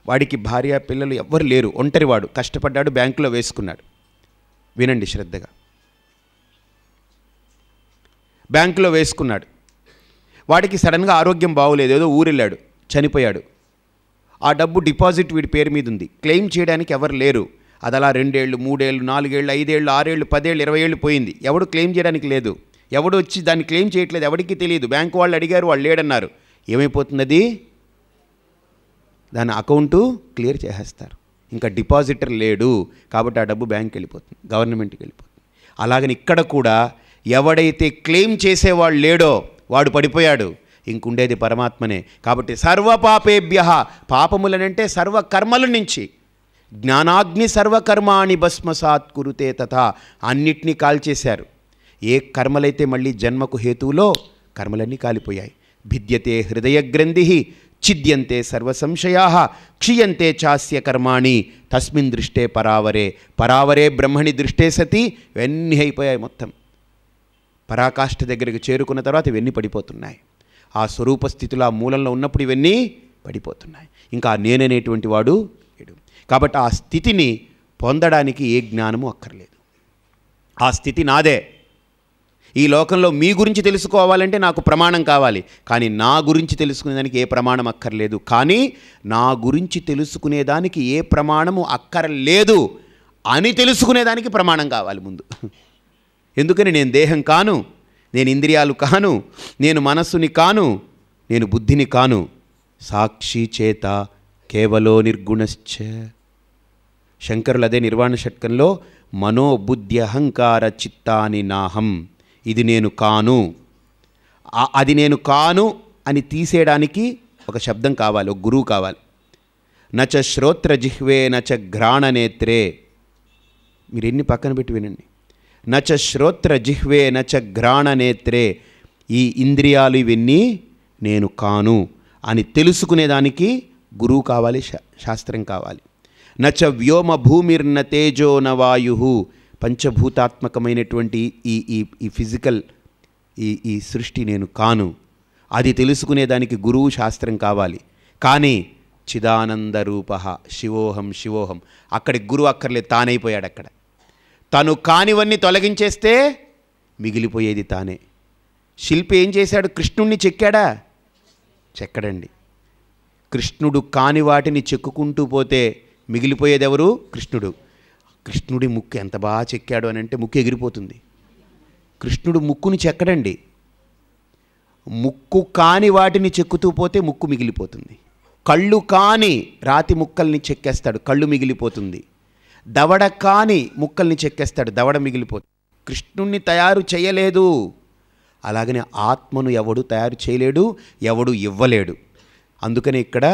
వాడికి భార్య పిల్లలు ఎవ్వరు లేరు ఒంటరివాడు కష్టపడ్డాడు బ్యాంకులో వేసుకున్నాడు వినండి శ్రద్ధగా బ్యాంకులో వేసుకున్నాడు వాడికి సడన్గా ఆరోగ్యం బాగోలేదు ఏదో ఊరెళ్ళాడు చనిపోయాడు ఆ డబ్బు డిపాజిట్ వీడి పేరు మీద ఉంది క్లెయిమ్ చేయడానికి ఎవరు లేరు అది అలా రెండేళ్ళు మూడేళ్ళు నాలుగేళ్ళు ఐదేళ్ళు ఆరేళ్ళు పదేళ్ళు ఇరవై ఏళ్ళు పోయింది ఎవడు క్లెయిమ్ చేయడానికి లేదు ఎవడు వచ్చి దాన్ని క్లెయిమ్ చేయట్లేదు ఎవడికి తెలియదు బ్యాంకు వాళ్ళు అడిగారు వాళ్ళు లేడన్నారు ఏమైపోతుంది దాని అకౌంటు క్లియర్ చేసేస్తారు ఇంకా డిపాజిటర్ లేడు కాబట్టి ఆ డబ్బు బ్యాంక్కి వెళ్ళిపోతుంది గవర్నమెంట్కి వెళ్ళిపోతుంది అలాగని ఇక్కడ కూడా ఎవడైతే క్లెయిమ్ చేసేవాడు లేడో వాడు పడిపోయాడు ఇంకుండేది పరమాత్మనే కాబట్టి సర్వపాపేభ్య పాపములనంటే సర్వకర్మల నుంచి జ్ఞానాగ్ని సర్వకర్మాణి భస్మసాత్ కురుతే తథా అన్నిటినీ కాల్చేశారు ఏ కర్మలైతే మళ్ళీ జన్మకు హేతువులో కర్మలన్నీ కాలిపోయాయి భిద్యతే హృదయ గ్రంథి ఛిద్యంతే సంశయా క్షీయంతే చాస్య కర్మాణి తస్మిన్ దృష్టే పరావరే పరావరే బ్రహ్మణి దృష్టే సతి ఇవన్నీ అయిపోయాయి మొత్తం పరాకాష్ఠ దగ్గరికి చేరుకున్న తర్వాత ఇవన్నీ పడిపోతున్నాయి ఆ స్వరూప స్థితిలో ఆ మూలంలో ఉన్నప్పుడు ఇవన్నీ పడిపోతున్నాయి ఇంకా నేననేటువంటి వాడు లేడు కాబట్టి ఆ స్థితిని పొందడానికి ఏ జ్ఞానము అక్కర్లేదు ఆ స్థితి నాదే ఈ లోకంలో మీ గురించి తెలుసుకోవాలంటే నాకు ప్రమాణం కావాలి కానీ నా గురించి తెలుసుకునేదానికి ఏ ప్రమాణం అక్కర్లేదు కానీ నా గురించి తెలుసుకునేదానికి ఏ ప్రమాణము అక్కర్లేదు అని తెలుసుకునేదానికి ప్రమాణం కావాలి ముందు ఎందుకని నేను దేహం కాను నేను ఇంద్రియాలు కాను నేను మనస్సుని కాను నేను బుద్ధిని కాను సాక్షి చేత కేవలో నిర్గుణశ్చ శంకరులు అదే నిర్వాణ షట్కంలో అహంకార చిత్తాని నాహం ఇది నేను కాను అది నేను కాను అని తీసేయడానికి ఒక శబ్దం కావాలి ఒక గురువు కావాలి నచ శ్రోత్ర జిహ్వే నచ ఘ్రాణనేత్రే మీరు ఎన్ని పక్కన పెట్టి వినండి నచ శ్రోత్ర జిహ్వే నచ ఘ్రాణనేత్రే నేత్రే ఈ ఇంద్రియాలు ఇవన్నీ నేను కాను అని తెలుసుకునేదానికి గురువు కావాలి శాస్త్రం కావాలి నచ వ్యోమ భూమిర్న తేజో నవాయు పంచభూతాత్మకమైనటువంటి ఈ ఈ ఈ ఫిజికల్ ఈ ఈ సృష్టి నేను కాను అది తెలుసుకునేదానికి గురువు శాస్త్రం కావాలి కానీ చిదానంద రూప శివోహం శివోహం అక్కడికి గురువు అక్కర్లేదు తానైపోయాడు అక్కడ తను కానివన్నీ తొలగించేస్తే మిగిలిపోయేది తానే శిల్పి ఏం చేశాడు కృష్ణుణ్ణి చెక్కాడా చెక్కడండి కృష్ణుడు కాని వాటిని చెక్కుకుంటూ పోతే మిగిలిపోయేదెవరు కృష్ణుడు కృష్ణుడి ముక్కు ఎంత బాగా చెక్కాడు అని అంటే ముక్కు ఎగిరిపోతుంది కృష్ణుడు ముక్కుని చెక్కడండి ముక్కు కాని వాటిని చెక్కుతూ పోతే ముక్కు మిగిలిపోతుంది కళ్ళు కాని రాతి ముక్కల్ని చెక్కేస్తాడు కళ్ళు మిగిలిపోతుంది దవడ కాని ముక్కల్ని చెక్కేస్తాడు దవడ మిగిలిపోతుంది కృష్ణుణ్ణి తయారు చేయలేదు అలాగనే ఆత్మను ఎవడు తయారు చేయలేడు ఎవడు ఇవ్వలేడు అందుకనే ఇక్కడ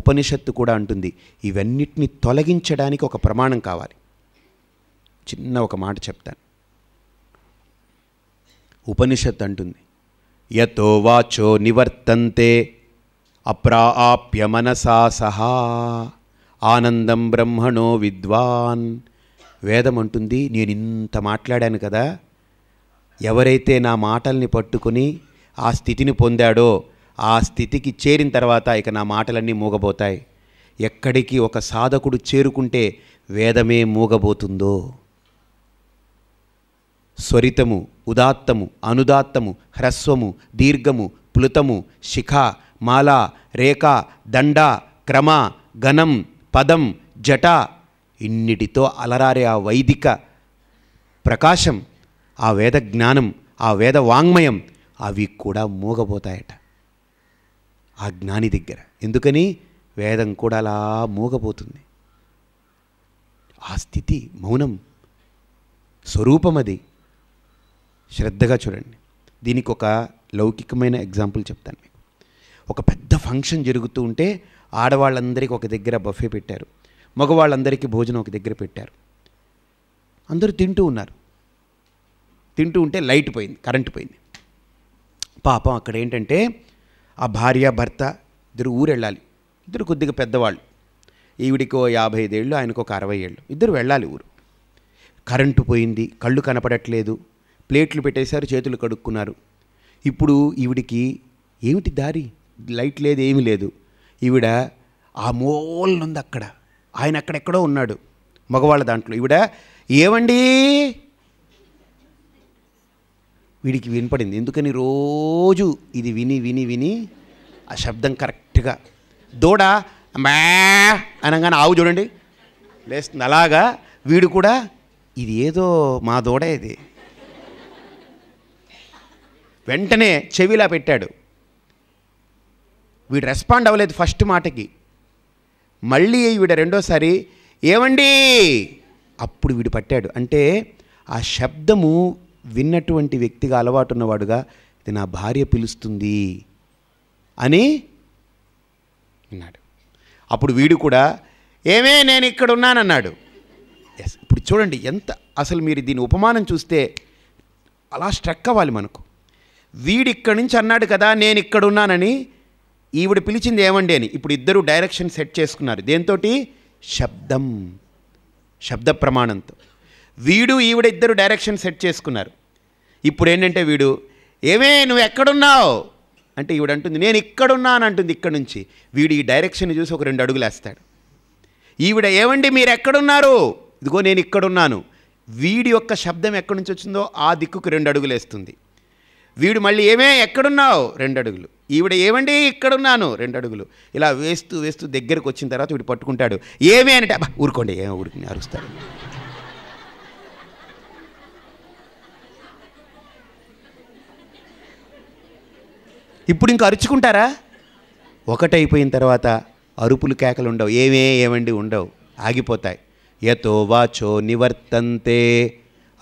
ఉపనిషత్తు కూడా అంటుంది ఇవన్నిటిని తొలగించడానికి ఒక ప్రమాణం కావాలి చిన్న ఒక మాట చెప్తాను ఉపనిషత్ అంటుంది యతో వాచో నివర్తంతే ఆప్య మనసా సహా ఆనందం బ్రహ్మణో విద్వాన్ వేదం అంటుంది నేను ఇంత మాట్లాడాను కదా ఎవరైతే నా మాటల్ని పట్టుకుని ఆ స్థితిని పొందాడో ఆ స్థితికి చేరిన తర్వాత ఇక నా మాటలన్నీ మూగబోతాయి ఎక్కడికి ఒక సాధకుడు చేరుకుంటే వేదమే మూగబోతుందో స్వరితము ఉదాత్తము అనుదాత్తము హ్రస్వము దీర్ఘము ప్లుతము శిఖ మాల రేఖ దండ క్రమ ఘనం పదం జట ఇన్నిటితో అలరారే ఆ వైదిక ప్రకాశం ఆ వేద జ్ఞానం ఆ వేద వాంగ్మయం అవి కూడా మూగపోతాయట ఆ జ్ఞాని దగ్గర ఎందుకని వేదం కూడా అలా మూగపోతుంది ఆ స్థితి మౌనం స్వరూపం అది శ్రద్ధగా చూడండి దీనికి ఒక లౌకికమైన ఎగ్జాంపుల్ చెప్తాను మీకు ఒక పెద్ద ఫంక్షన్ జరుగుతూ ఉంటే ఆడవాళ్ళందరికీ ఒక దగ్గర బఫే పెట్టారు మగవాళ్ళందరికీ భోజనం ఒక దగ్గర పెట్టారు అందరూ తింటూ ఉన్నారు తింటూ ఉంటే లైట్ పోయింది కరెంట్ పోయింది పాపం అక్కడ ఏంటంటే ఆ భార్య భర్త ఇద్దరు ఊరు వెళ్ళాలి ఇద్దరు కొద్దిగా పెద్దవాళ్ళు ఈవిడికో యాభై ఐదేళ్ళు ఆయనకు ఒక అరవై ఏళ్ళు ఇద్దరు వెళ్ళాలి ఊరు కరెంటు పోయింది కళ్ళు కనపడట్లేదు ప్లేట్లు పెట్టేశారు చేతులు కడుక్కున్నారు ఇప్పుడు ఈవిడికి ఏమిటి దారి లైట్ లేదు ఏమీ లేదు ఈవిడ ఆ మూలనుంది అక్కడ ఆయన అక్కడెక్కడో ఉన్నాడు మగవాళ్ళ దాంట్లో ఈవిడ ఏమండి వీడికి వినపడింది ఎందుకని రోజు ఇది విని విని విని ఆ శబ్దం కరెక్ట్గా దూడ మ్యా అనగానే ఆవు చూడండి లేస్తుంది అలాగా వీడు కూడా ఇది ఏదో మా దూడ ఇది వెంటనే చెవిలా పెట్టాడు వీడు రెస్పాండ్ అవ్వలేదు ఫస్ట్ మాటకి మళ్ళీ వీడ రెండోసారి ఏమండి అప్పుడు వీడు పట్టాడు అంటే ఆ శబ్దము విన్నటువంటి వ్యక్తిగా అలవాటు ఉన్నవాడుగా ఇది నా భార్య పిలుస్తుంది అని విన్నాడు అప్పుడు వీడు కూడా ఏమే నేను ఇక్కడ ఉన్నానన్నాడు ఎస్ ఇప్పుడు చూడండి ఎంత అసలు మీరు దీని ఉపమానం చూస్తే అలా స్ట్రక్ అవ్వాలి మనకు వీడిక్కడి నుంచి అన్నాడు కదా నేను ఇక్కడున్నానని ఈవిడ పిలిచింది ఏమండి అని ఇప్పుడు ఇద్దరు డైరెక్షన్ సెట్ చేసుకున్నారు దేంతో శబ్దం శబ్ద ప్రమాణంతో వీడు ఈవిడ ఇద్దరు డైరెక్షన్ సెట్ చేసుకున్నారు ఇప్పుడు ఏంటంటే వీడు ఏమే నువ్వు ఎక్కడున్నావు అంటే ఈవిడ అంటుంది నేను ఇక్కడున్నాను అంటుంది ఇక్కడ నుంచి వీడు ఈ డైరెక్షన్ చూసి ఒక రెండు అడుగులేస్తాడు ఈవిడ ఏమండి మీరు ఎక్కడున్నారు ఇదిగో నేను ఇక్కడున్నాను వీడి యొక్క శబ్దం ఎక్కడి నుంచి వచ్చిందో ఆ దిక్కుకు రెండు అడుగులేస్తుంది వీడు మళ్ళీ ఏమే ఎక్కడున్నావు రెండు అడుగులు ఈవిడ ఏమండి ఇక్కడున్నాను రెండు అడుగులు ఇలా వేస్తూ వేస్తూ దగ్గరకు వచ్చిన తర్వాత వీడు పట్టుకుంటాడు ఏమే అంటే అబ్బా ఊరుకోండి ఏమో ఊరుకుని అరుస్తాడు ఇప్పుడు ఇంకా అరుచుకుంటారా ఒకటైపోయిన తర్వాత అరుపులు కేకలు ఉండవు ఏమే ఏమండి ఉండవు ఆగిపోతాయి యతో వాచో నివర్తంతే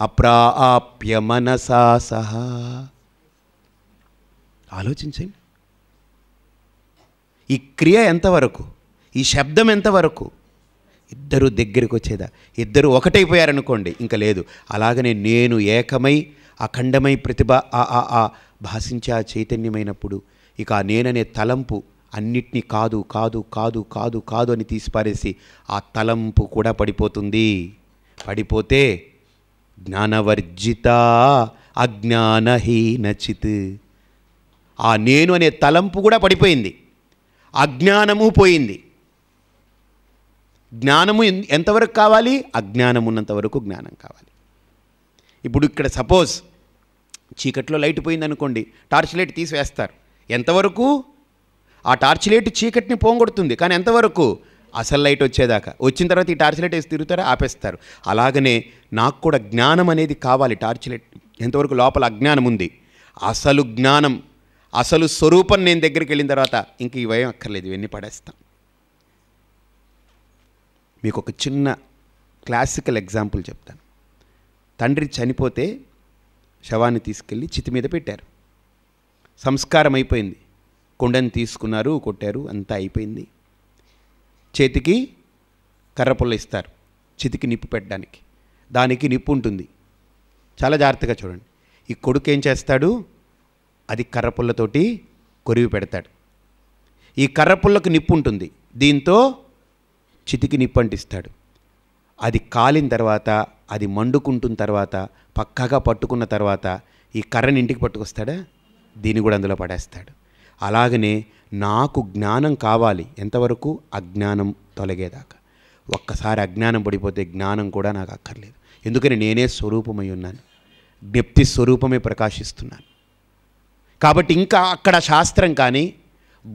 అప్రాప్య మనసా సహా ఆలోచించండి ఈ క్రియ ఎంతవరకు ఈ శబ్దం ఎంతవరకు ఇద్దరు దగ్గరికి వచ్చేదా ఇద్దరు ఒకటైపోయారనుకోండి ఇంకా లేదు అలాగనే నేను ఏకమై అఖండమై ప్రతిభ ఆ ఆ ఆ ఆ చైతన్యమైనప్పుడు ఇక ఆ నేననే తలంపు అన్నిటినీ కాదు కాదు కాదు కాదు కాదు అని తీసిపారేసి ఆ తలంపు కూడా పడిపోతుంది పడిపోతే జ్ఞానవర్జిత అజ్ఞానహీనచిత్ ఆ నేను అనే తలంపు కూడా పడిపోయింది అజ్ఞానము పోయింది జ్ఞానము ఎంతవరకు కావాలి అజ్ఞానం జ్ఞానం కావాలి ఇప్పుడు ఇక్కడ సపోజ్ చీకట్లో లైట్ పోయింది అనుకోండి టార్చ్ లైట్ తీసివేస్తారు ఎంతవరకు ఆ టార్చ్ లైట్ చీకటిని పోంగొడుతుంది కానీ ఎంతవరకు అసలు లైట్ వచ్చేదాకా వచ్చిన తర్వాత ఈ టార్చ్ లైట్ వేసి తిరుగుతారా ఆపేస్తారు అలాగనే నాకు కూడా జ్ఞానం అనేది కావాలి టార్చ్ లైట్ ఎంతవరకు లోపల అజ్ఞానం ఉంది అసలు జ్ఞానం అసలు స్వరూపం నేను దగ్గరికి వెళ్ళిన తర్వాత ఇంక ఈ భయం అక్కర్లేదు ఇవన్నీ పడేస్తాం మీకు ఒక చిన్న క్లాసికల్ ఎగ్జాంపుల్ చెప్తాను తండ్రి చనిపోతే శవాన్ని తీసుకెళ్ళి చితి మీద పెట్టారు సంస్కారం అయిపోయింది కొండని తీసుకున్నారు కొట్టారు అంతా అయిపోయింది చేతికి కర్రపుల్ల ఇస్తారు చితికి నిప్పు పెట్టడానికి దానికి నిప్పు ఉంటుంది చాలా జాగ్రత్తగా చూడండి ఈ కొడుకు ఏం చేస్తాడు అది కర్రపుల్లతోటి కొరివి పెడతాడు ఈ కర్రపుల్లకు నిప్పు ఉంటుంది దీంతో చితికి నిప్పు అంటిస్తాడు అది కాలిన తర్వాత అది మండుకుంటున్న తర్వాత పక్కాగా పట్టుకున్న తర్వాత ఈ కర్రని ఇంటికి పట్టుకొస్తాడా దీన్ని కూడా అందులో పడేస్తాడు అలాగనే నాకు జ్ఞానం కావాలి ఎంతవరకు అజ్ఞానం తొలగేదాకా ఒక్కసారి అజ్ఞానం పడిపోతే జ్ఞానం కూడా నాకు అక్కర్లేదు ఎందుకని నేనే స్వరూపమై ఉన్నాను జ్ఞప్తి స్వరూపమే ప్రకాశిస్తున్నాను కాబట్టి ఇంకా అక్కడ శాస్త్రం కానీ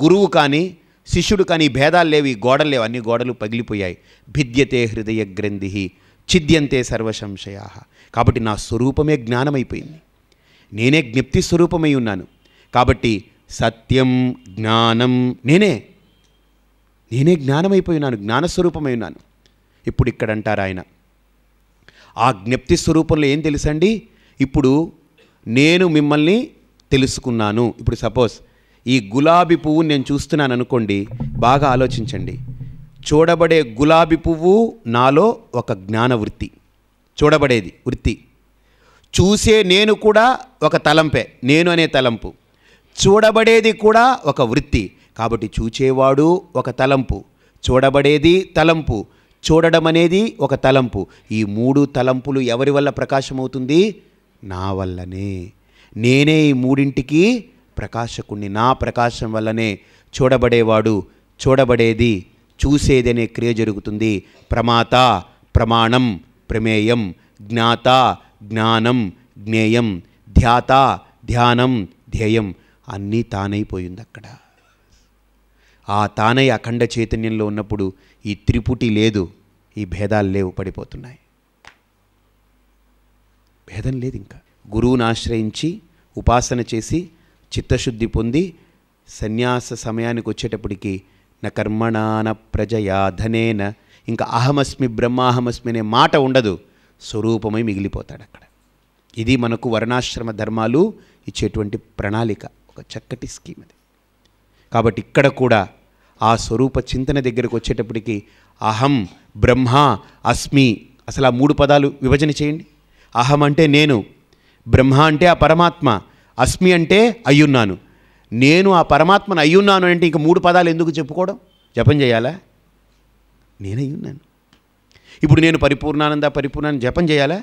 గురువు కానీ శిష్యుడు కానీ భేదాలు లేవు ఈ గోడలు లేవు అన్ని గోడలు పగిలిపోయాయి భిద్యతే హృదయ గ్రంథి ఛిద్యంతే సంశయా కాబట్టి నా స్వరూపమే జ్ఞానమైపోయింది నేనే జ్ఞప్తి స్వరూపమై ఉన్నాను కాబట్టి సత్యం జ్ఞానం నేనే నేనే జ్ఞానమైపోయి ఉన్నాను జ్ఞానస్వరూపమై ఉన్నాను ఇప్పుడు ఇక్కడ అంటారు ఆయన ఆ జ్ఞప్తి స్వరూపంలో ఏం తెలుసండి ఇప్పుడు నేను మిమ్మల్ని తెలుసుకున్నాను ఇప్పుడు సపోజ్ ఈ గులాబీ పువ్వు నేను చూస్తున్నాను అనుకోండి బాగా ఆలోచించండి చూడబడే గులాబీ పువ్వు నాలో ఒక జ్ఞాన వృత్తి చూడబడేది వృత్తి చూసే నేను కూడా ఒక తలంపే నేను అనే తలంపు చూడబడేది కూడా ఒక వృత్తి కాబట్టి చూచేవాడు ఒక తలంపు చూడబడేది తలంపు చూడడం అనేది ఒక తలంపు ఈ మూడు తలంపులు ఎవరి వల్ల ప్రకాశమవుతుంది నా వల్లనే నేనే ఈ మూడింటికి ప్రకాశకుణ్ణి నా ప్రకాశం వల్లనే చూడబడేవాడు చూడబడేది చూసేది అనే క్రియ జరుగుతుంది ప్రమాత ప్రమాణం ప్రమేయం జ్ఞాత జ్ఞానం జ్ఞేయం ధ్యాత ధ్యానం ధ్యేయం అన్నీ తానైపోయింది అక్కడ ఆ తానై అఖండ చైతన్యంలో ఉన్నప్పుడు ఈ త్రిపుటి లేదు ఈ భేదాలు లేవు పడిపోతున్నాయి భేదం లేదు ఇంకా గురువును ఆశ్రయించి ఉపాసన చేసి చిత్తశుద్ధి పొంది సన్యాస సమయానికి వచ్చేటప్పటికి నా కర్మణాన ప్రజయా ధనేన ఇంకా అహమస్మి బ్రహ్మాహమస్మి అనే మాట ఉండదు స్వరూపమై మిగిలిపోతాడు అక్కడ ఇది మనకు వర్ణాశ్రమ ధర్మాలు ఇచ్చేటువంటి ప్రణాళిక ఒక చక్కటి స్కీమ్ అది కాబట్టి ఇక్కడ కూడా ఆ స్వరూప చింతన దగ్గరకు వచ్చేటప్పటికి అహం బ్రహ్మ అస్మి అసలు ఆ మూడు పదాలు విభజన చేయండి అహం అంటే నేను బ్రహ్మ అంటే ఆ పరమాత్మ అస్మి అంటే అయ్యున్నాను నేను ఆ పరమాత్మను అయ్యున్నాను అంటే ఇంక మూడు పదాలు ఎందుకు చెప్పుకోవడం జపం చేయాలా నేనయ్యున్నాను ఇప్పుడు నేను పరిపూర్ణానంద పరిపూర్ణాన్ని జపం చేయాలా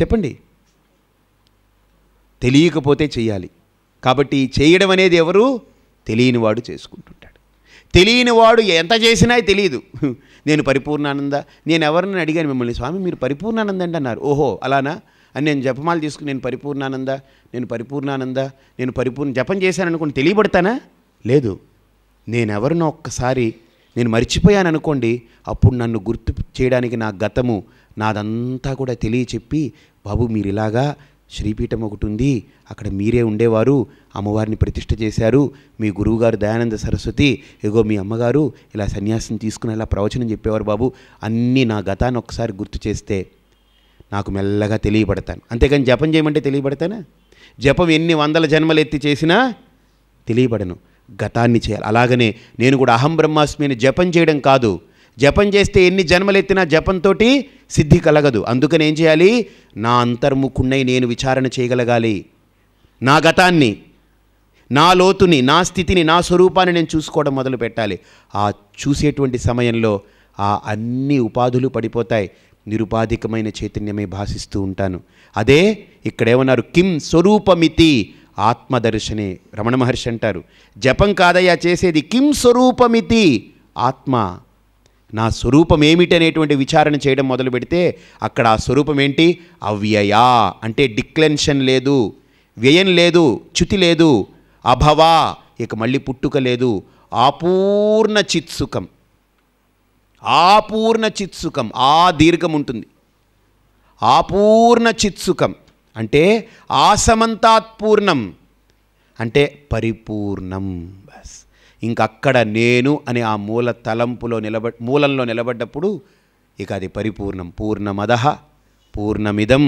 చెప్పండి తెలియకపోతే చేయాలి కాబట్టి చేయడం అనేది ఎవరు తెలియనివాడు చేసుకుంటుంటాడు తెలియనివాడు ఎంత చేసినా తెలియదు నేను పరిపూర్ణానంద నేను ఎవరిని అడిగాను మిమ్మల్ని స్వామి మీరు పరిపూర్ణానంద అంటే అన్నారు ఓహో అలానా అని నేను జపమాలు తీసుకుని నేను పరిపూర్ణానంద నేను పరిపూర్ణానంద నేను పరిపూర్ణ జపం చేశాననుకోండి తెలియబడతానా లేదు నేనెవరినో ఒక్కసారి నేను మర్చిపోయాను అనుకోండి అప్పుడు నన్ను గుర్తు చేయడానికి నా గతము నాదంతా కూడా తెలియచెప్పి బాబు మీరు ఇలాగా శ్రీపీఠం ఒకటి ఉంది అక్కడ మీరే ఉండేవారు అమ్మవారిని ప్రతిష్ట చేశారు మీ గురువుగారు దయానంద సరస్వతి ఏగో మీ అమ్మగారు ఇలా సన్యాసం తీసుకుని ఇలా ప్రవచనం చెప్పేవారు బాబు అన్నీ నా గతాన్ని ఒకసారి గుర్తు చేస్తే నాకు మెల్లగా తెలియబడతాను అంతేకాని జపం చేయమంటే తెలియబడతానా జపం ఎన్ని వందల జన్మలు ఎత్తి చేసినా తెలియబడను గతాన్ని చేయాలి అలాగనే నేను కూడా అహం బ్రహ్మాస్మిని జపం చేయడం కాదు జపం చేస్తే ఎన్ని జన్మలు ఎత్తినా జపంతో సిద్ధి కలగదు అందుకని ఏం చేయాలి నా అంతర్ముఖుణ్ణై నేను విచారణ చేయగలగాలి నా గతాన్ని నా లోతుని నా స్థితిని నా స్వరూపాన్ని నేను చూసుకోవడం మొదలు పెట్టాలి ఆ చూసేటువంటి సమయంలో ఆ అన్ని ఉపాధులు పడిపోతాయి నిరుపాధికమైన చైతన్యమే భాషిస్తూ ఉంటాను అదే ఇక్కడేమన్నారు కిం స్వరూపమితి ఆత్మదర్శనే రమణ మహర్షి అంటారు జపం కాదయ్యా చేసేది కిం స్వరూపమితి ఆత్మ నా స్వరూపం ఏమిటనేటువంటి విచారణ చేయడం మొదలు పెడితే అక్కడ ఆ స్వరూపం ఏంటి అవ్యయా అంటే డిక్లెన్షన్ లేదు వ్యయం లేదు చ్యుతి లేదు అభవా ఇక మళ్ళీ పుట్టుక లేదు ఆపూర్ణ చిత్సుఖం ఆపూర్ణ చిత్సుఖం ఆ దీర్ఘం ఉంటుంది ఆపూర్ణ చిత్సుఖం అంటే ఆసమంతాత్పూర్ణం అంటే పరిపూర్ణం బస్ ఇంకక్కడ నేను అనే ఆ మూల తలంపులో నిలబ మూలంలో నిలబడ్డప్పుడు ఇక అది పరిపూర్ణం పూర్ణమద పూర్ణమిదం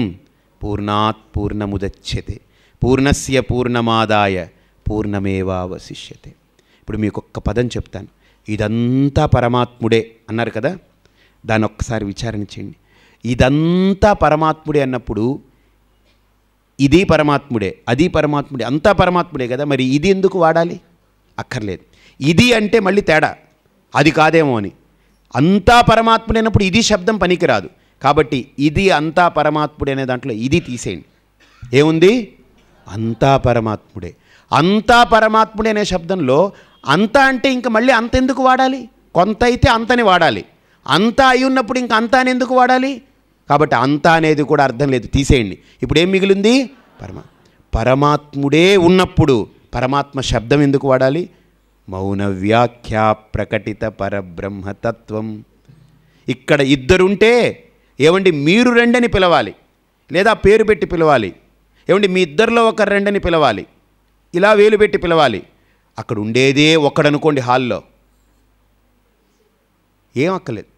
పూర్ణాత్ పూర్ణముదచ్చతే పూర్ణస్య పూర్ణమాదాయ పూర్ణమేవావశిష్యతే ఇప్పుడు మీకు ఒక్క పదం చెప్తాను ఇదంతా పరమాత్ముడే అన్నారు కదా దాన్ని ఒక్కసారి విచారణ చేయండి ఇదంతా పరమాత్ముడే అన్నప్పుడు ఇది పరమాత్ముడే అది పరమాత్ముడే అంతా పరమాత్ముడే కదా మరి ఇది ఎందుకు వాడాలి అక్కర్లేదు ఇది అంటే మళ్ళీ తేడా అది కాదేమో అని అంతా పరమాత్ముడైనప్పుడు ఇది శబ్దం పనికిరాదు కాబట్టి ఇది అంతా పరమాత్ముడే అనే దాంట్లో ఇది తీసేయండి ఏముంది అంతా పరమాత్ముడే అంతా పరమాత్ముడే అనే శబ్దంలో అంత అంటే ఇంక మళ్ళీ అంత ఎందుకు వాడాలి కొంత అయితే అంతని వాడాలి అంత అయి ఉన్నప్పుడు ఇంక అంత అని ఎందుకు వాడాలి కాబట్టి అంత అనేది కూడా అర్థం లేదు తీసేయండి ఇప్పుడు ఏం మిగిలింది పరమా పరమాత్ముడే ఉన్నప్పుడు పరమాత్మ శబ్దం ఎందుకు వాడాలి మౌన వ్యాఖ్య ప్రకటిత పరబ్రహ్మతత్వం ఇక్కడ ఇద్దరుంటే ఏమండి మీరు రెండని పిలవాలి లేదా పేరు పెట్టి పిలవాలి ఏమండి మీ ఇద్దరిలో ఒకరు రెండని పిలవాలి ఇలా వేలు పెట్టి పిలవాలి అక్కడ ఉండేదే ఒక్కడనుకోండి హాల్లో ఏం అక్కలేదు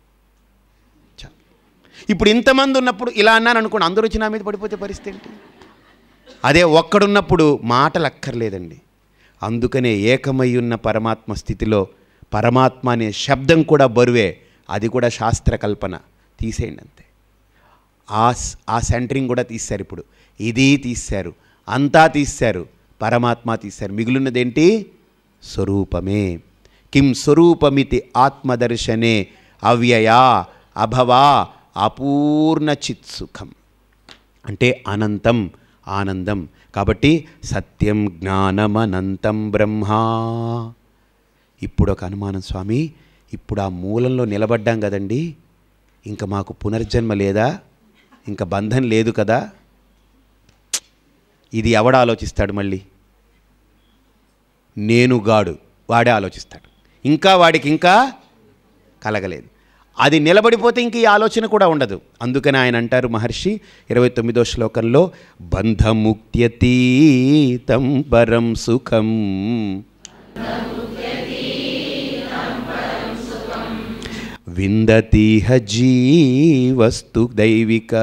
ఇప్పుడు ఇంతమంది ఉన్నప్పుడు ఇలా అన్నాను అనుకోండి అందరూ వచ్చి నా మీద పడిపోతే పరిస్థితి ఏంటి అదే ఒక్కడున్నప్పుడు మాటలు అక్కర్లేదండి అందుకనే ఏకమై ఉన్న పరమాత్మ స్థితిలో పరమాత్మ అనే శబ్దం కూడా బరువే అది కూడా శాస్త్ర కల్పన తీసేయండి అంతే ఆ ఆ సెంటరింగ్ కూడా తీశారు ఇప్పుడు ఇది తీశారు అంతా తీశారు పరమాత్మ తీశారు మిగిలినదేంటి స్వరూపమే కిం స్వరూపమితి ఆత్మదర్శనే అవ్యయా అభవా అపూర్ణ చిత్సుఖం అంటే అనంతం ఆనందం కాబట్టి సత్యం జ్ఞానం అనంతం బ్రహ్మా ఇప్పుడు ఒక అనుమానం స్వామి ఇప్పుడు ఆ మూలంలో నిలబడ్డాం కదండి ఇంకా మాకు పునర్జన్మ లేదా ఇంకా బంధం లేదు కదా ఇది ఎవడ ఆలోచిస్తాడు మళ్ళీ నేను గాడు వాడే ఆలోచిస్తాడు ఇంకా వాడికి ఇంకా కలగలేదు అది నిలబడిపోతే ఇంక ఈ ఆలోచన కూడా ఉండదు అందుకని ఆయన అంటారు మహర్షి ఇరవై తొమ్మిదో శ్లోకంలో బంధముక్త్యతీతం పరం సుఖం విందతీహ జీవస్తు దైవిక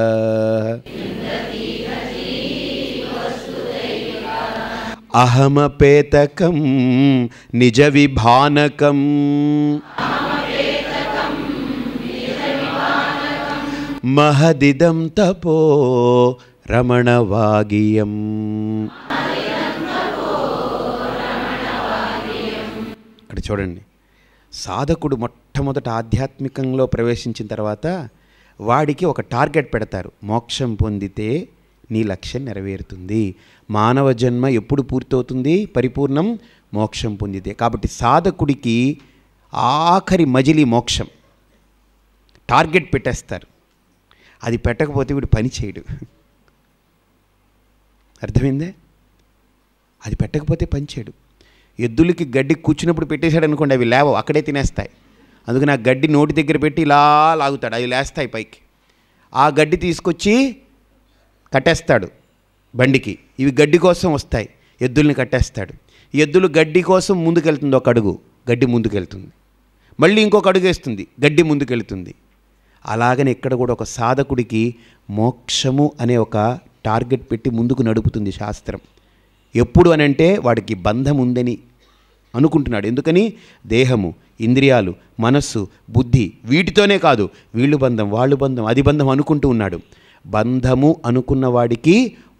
అహమపేతకం నిజ విభానకం మహదిదం తపో రమణవాగియం అటు చూడండి సాధకుడు మొట్టమొదట ఆధ్యాత్మికంలో ప్రవేశించిన తర్వాత వాడికి ఒక టార్గెట్ పెడతారు మోక్షం పొందితే నీ లక్ష్యం నెరవేరుతుంది మానవ జన్మ ఎప్పుడు పూర్తవుతుంది పరిపూర్ణం మోక్షం పొందితే కాబట్టి సాధకుడికి ఆఖరి మజిలి మోక్షం టార్గెట్ పెట్టేస్తారు అది పెట్టకపోతే వీడు పని చేయడు అర్థమైందే అది పెట్టకపోతే పని చేయడు ఎద్దులకి గడ్డి కూర్చున్నప్పుడు పెట్టేశాడు అనుకోండి అవి లేవు అక్కడే తినేస్తాయి అందుకని నా గడ్డి నోటి దగ్గర పెట్టి ఇలా లాగుతాడు అవి లేస్తాయి పైకి ఆ గడ్డి తీసుకొచ్చి కట్టేస్తాడు బండికి ఇవి గడ్డి కోసం వస్తాయి ఎద్దుల్ని కట్టేస్తాడు ఎద్దులు గడ్డి కోసం ముందుకెళ్తుంది ఒక అడుగు గడ్డి ముందుకెళ్తుంది మళ్ళీ ఇంకొక అడుగు వేస్తుంది గడ్డి ముందుకెళ్తుంది అలాగనే ఇక్కడ కూడా ఒక సాధకుడికి మోక్షము అనే ఒక టార్గెట్ పెట్టి ముందుకు నడుపుతుంది శాస్త్రం ఎప్పుడు అని అంటే వాడికి బంధం ఉందని అనుకుంటున్నాడు ఎందుకని దేహము ఇంద్రియాలు మనస్సు బుద్ధి వీటితోనే కాదు వీళ్ళు బంధం వాళ్ళు బంధం అది బంధం అనుకుంటూ ఉన్నాడు బంధము అనుకున్న వాడికి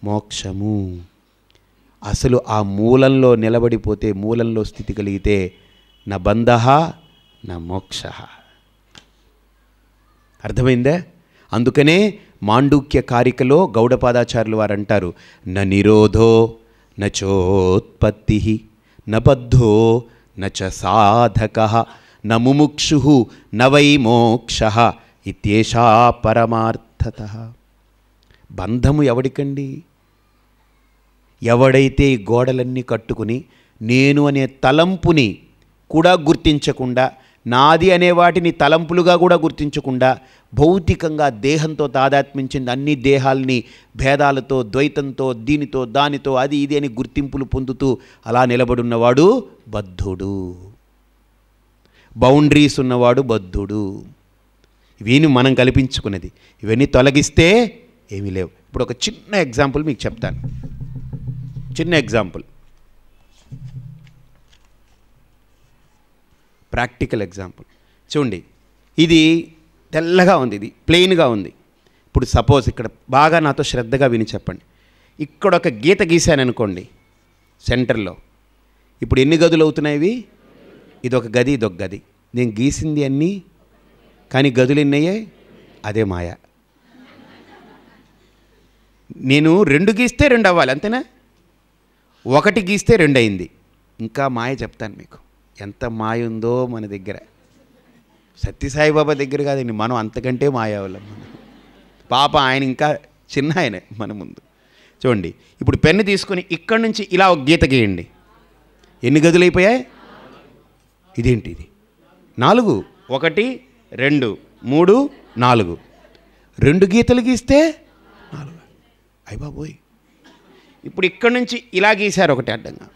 మోక్షము అసలు ఆ మూలంలో నిలబడిపోతే మూలంలో స్థితి కలిగితే నా బంధ నా మోక్ష అర్థమైందే అందుకనే మాండూక్య కారికలో గౌడపాదాచార్యులు వారు అంటారు న నిరోధో నచోత్పత్తి నబద్ధో నచ సాధక న ముముక్షు న వై మోక్ష ఇత్యేషా పరమార్థత బంధము ఎవడికండి ఎవడైతే ఈ గోడలన్నీ కట్టుకుని నేను అనే తలంపుని కూడా గుర్తించకుండా నాది అనే వాటిని తలంపులుగా కూడా గుర్తించకుండా భౌతికంగా దేహంతో తాదాత్మించింది అన్ని దేహాల్ని భేదాలతో ద్వైతంతో దీనితో దానితో అది ఇది అని గుర్తింపులు పొందుతూ అలా నిలబడున్నవాడు బద్ధుడు బౌండరీస్ ఉన్నవాడు బద్ధుడు ఇవేని మనం కల్పించుకున్నది ఇవన్నీ తొలగిస్తే ఏమీ లేవు ఇప్పుడు ఒక చిన్న ఎగ్జాంపుల్ మీకు చెప్తాను చిన్న ఎగ్జాంపుల్ ప్రాక్టికల్ ఎగ్జాంపుల్ చూడండి ఇది తెల్లగా ఉంది ఇది ప్లెయిన్గా ఉంది ఇప్పుడు సపోజ్ ఇక్కడ బాగా నాతో శ్రద్ధగా విని చెప్పండి ఇక్కడ ఒక గీత గీశాను అనుకోండి సెంటర్లో ఇప్పుడు ఎన్ని గదులు అవుతున్నాయి ఇది ఒక గది ఇది ఒక గది నేను గీసింది అన్నీ కానీ గదులు ఎన్నయ్యాయి అదే మాయ నేను రెండు గీస్తే రెండు అవ్వాలి అంతేనా ఒకటి గీస్తే రెండు అయింది ఇంకా మాయ చెప్తాను మీకు ఎంత మాయ ఉందో మన దగ్గర సత్యసాయిబాబా దగ్గర కాదండి మనం అంతకంటే మాయావాళ్ళం పాప ఆయన ఇంకా చిన్న ఆయనే మన ముందు చూడండి ఇప్పుడు పెన్ను తీసుకొని ఇక్కడి నుంచి ఇలా ఒక గీత గీయండి ఎన్ని గదులు అయిపోయాయి ఇదేంటి ఇది నాలుగు ఒకటి రెండు మూడు నాలుగు రెండు గీతలు గీస్తే నాలుగు అయ్యి ఇప్పుడు ఇక్కడి నుంచి ఇలా గీశారు ఒకటి అడ్డంగా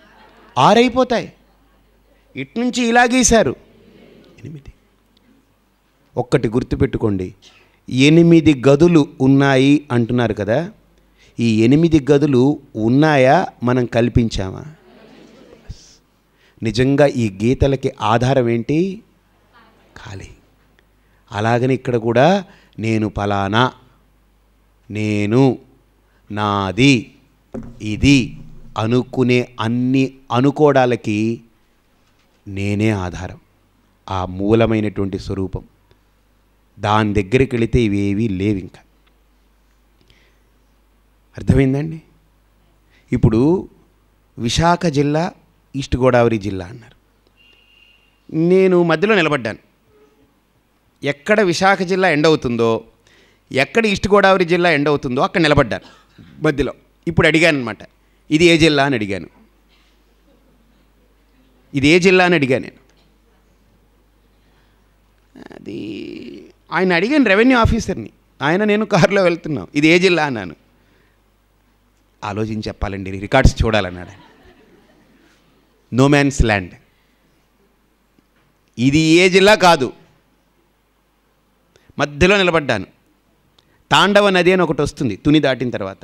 ఆరైపోతాయి ఇటు నుంచి ఇలా గీశారు ఎనిమిది ఒక్కటి గుర్తుపెట్టుకోండి ఎనిమిది గదులు ఉన్నాయి అంటున్నారు కదా ఈ ఎనిమిది గదులు ఉన్నాయా మనం కల్పించామా నిజంగా ఈ గీతలకి ఆధారం ఏంటి ఖాళీ అలాగని ఇక్కడ కూడా నేను ఫలానా నేను నాది ఇది అనుకునే అన్ని అనుకోవడాలకి నేనే ఆధారం ఆ మూలమైనటువంటి స్వరూపం దాని దగ్గరికి వెళితే ఇవేవీ లేవు ఇంకా అర్థమైందండి ఇప్పుడు విశాఖ జిల్లా ఈస్ట్ గోదావరి జిల్లా అన్నారు నేను మధ్యలో నిలబడ్డాను ఎక్కడ విశాఖ జిల్లా ఎండ్ అవుతుందో ఎక్కడ ఈస్ట్ గోదావరి జిల్లా ఎండ్ అవుతుందో అక్కడ నిలబడ్డాను మధ్యలో ఇప్పుడు అడిగాను అనమాట ఇది ఏ జిల్లా అని అడిగాను ఇది ఏ జిల్లా అని అడిగాను నేను అది ఆయన అడిగాను రెవెన్యూ ఆఫీసర్ని ఆయన నేను కారులో వెళ్తున్నాం ఇది ఏ జిల్లా అన్నాను ఆలోచించి చెప్పాలండి రికార్డ్స్ చూడాలన్నాడు ఆయన నో మ్యాన్స్ ల్యాండ్ ఇది ఏ జిల్లా కాదు మధ్యలో నిలబడ్డాను తాండవ నది అని ఒకటి వస్తుంది తుని దాటిన తర్వాత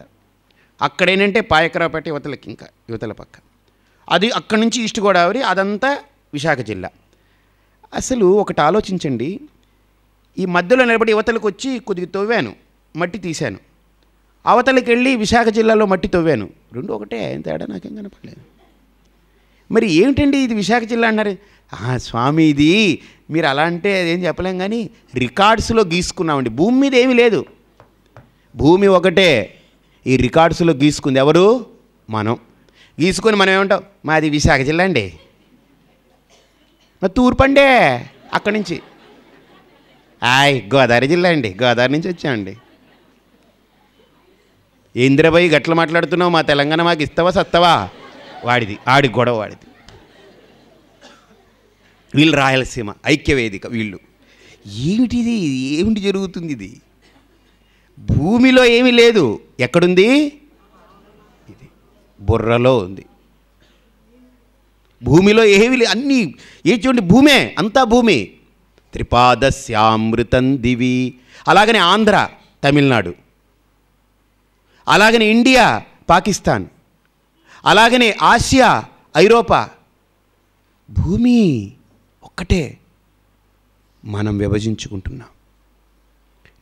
అక్కడేనంటే ఏంటంటే యువతలకి ఇంకా యువతల పక్క అది అక్కడి నుంచి ఈస్ట్ గోదావరి అదంతా విశాఖ జిల్లా అసలు ఒకటి ఆలోచించండి ఈ మధ్యలో నిలబడి యువతలకు వచ్చి కొద్దిగా తవ్వాను మట్టి తీశాను అవతలకి వెళ్ళి విశాఖ జిల్లాలో మట్టి తవ్వాను రెండు ఒకటే తేడా నాకేం కనపడలేదు మరి ఏమిటండి ఇది విశాఖ జిల్లా అన్నారు స్వామి ఇది మీరు అలా అంటే అదేం చెప్పలేం కానీ రికార్డ్స్లో గీసుకున్నామండి భూమి మీద ఏమీ లేదు భూమి ఒకటే ఈ రికార్డ్స్లో గీసుకుంది ఎవరు మనం గీసుకొని మనం ఏమంటాం మాది విశాఖ జిల్లా అండి మా తూర్పండే అక్కడి నుంచి ఆయ్ గోదావరి జిల్లా అండి గోదావరి నుంచి వచ్చామండి ఇంద్రబాయి గట్ల మాట్లాడుతున్నావు మా తెలంగాణ మాకు ఇస్తావా సత్తావా వాడిది ఆడి గొడవ వాడిది వీళ్ళు రాయలసీమ ఐక్యవేదిక వీళ్ళు ఏమిటిది ఏమిటి జరుగుతుంది ఇది భూమిలో ఏమీ లేదు ఎక్కడుంది ఇది బుర్రలో ఉంది భూమిలో ఏమి లేదు అన్నీ ఏ చూడండి భూమే అంతా భూమి త్రిపాదశ్యామృతం దివి అలాగనే ఆంధ్ర తమిళనాడు అలాగనే ఇండియా పాకిస్తాన్ అలాగనే ఆసియా ఐరోపా భూమి ఒక్కటే మనం విభజించుకుంటున్నాం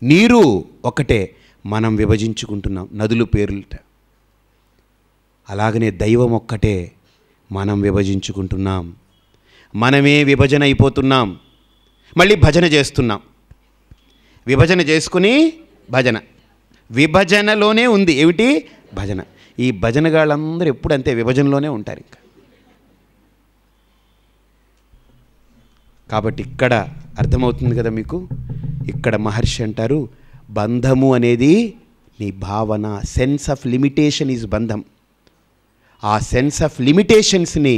నీరు ఒకటే మనం విభజించుకుంటున్నాం నదులు పేర్లుట అలాగనే దైవం ఒక్కటే మనం విభజించుకుంటున్నాం మనమే విభజన అయిపోతున్నాం మళ్ళీ భజన చేస్తున్నాం విభజన చేసుకుని భజన విభజనలోనే ఉంది ఏమిటి భజన ఈ భజనగాళ్ళందరూ ఎప్పుడంతే విభజనలోనే ఉంటారు ఇంకా కాబట్టి ఇక్కడ అర్థమవుతుంది కదా మీకు ఇక్కడ మహర్షి అంటారు బంధము అనేది నీ భావన సెన్స్ ఆఫ్ లిమిటేషన్ ఈజ్ బంధం ఆ సెన్స్ ఆఫ్ లిమిటేషన్స్ని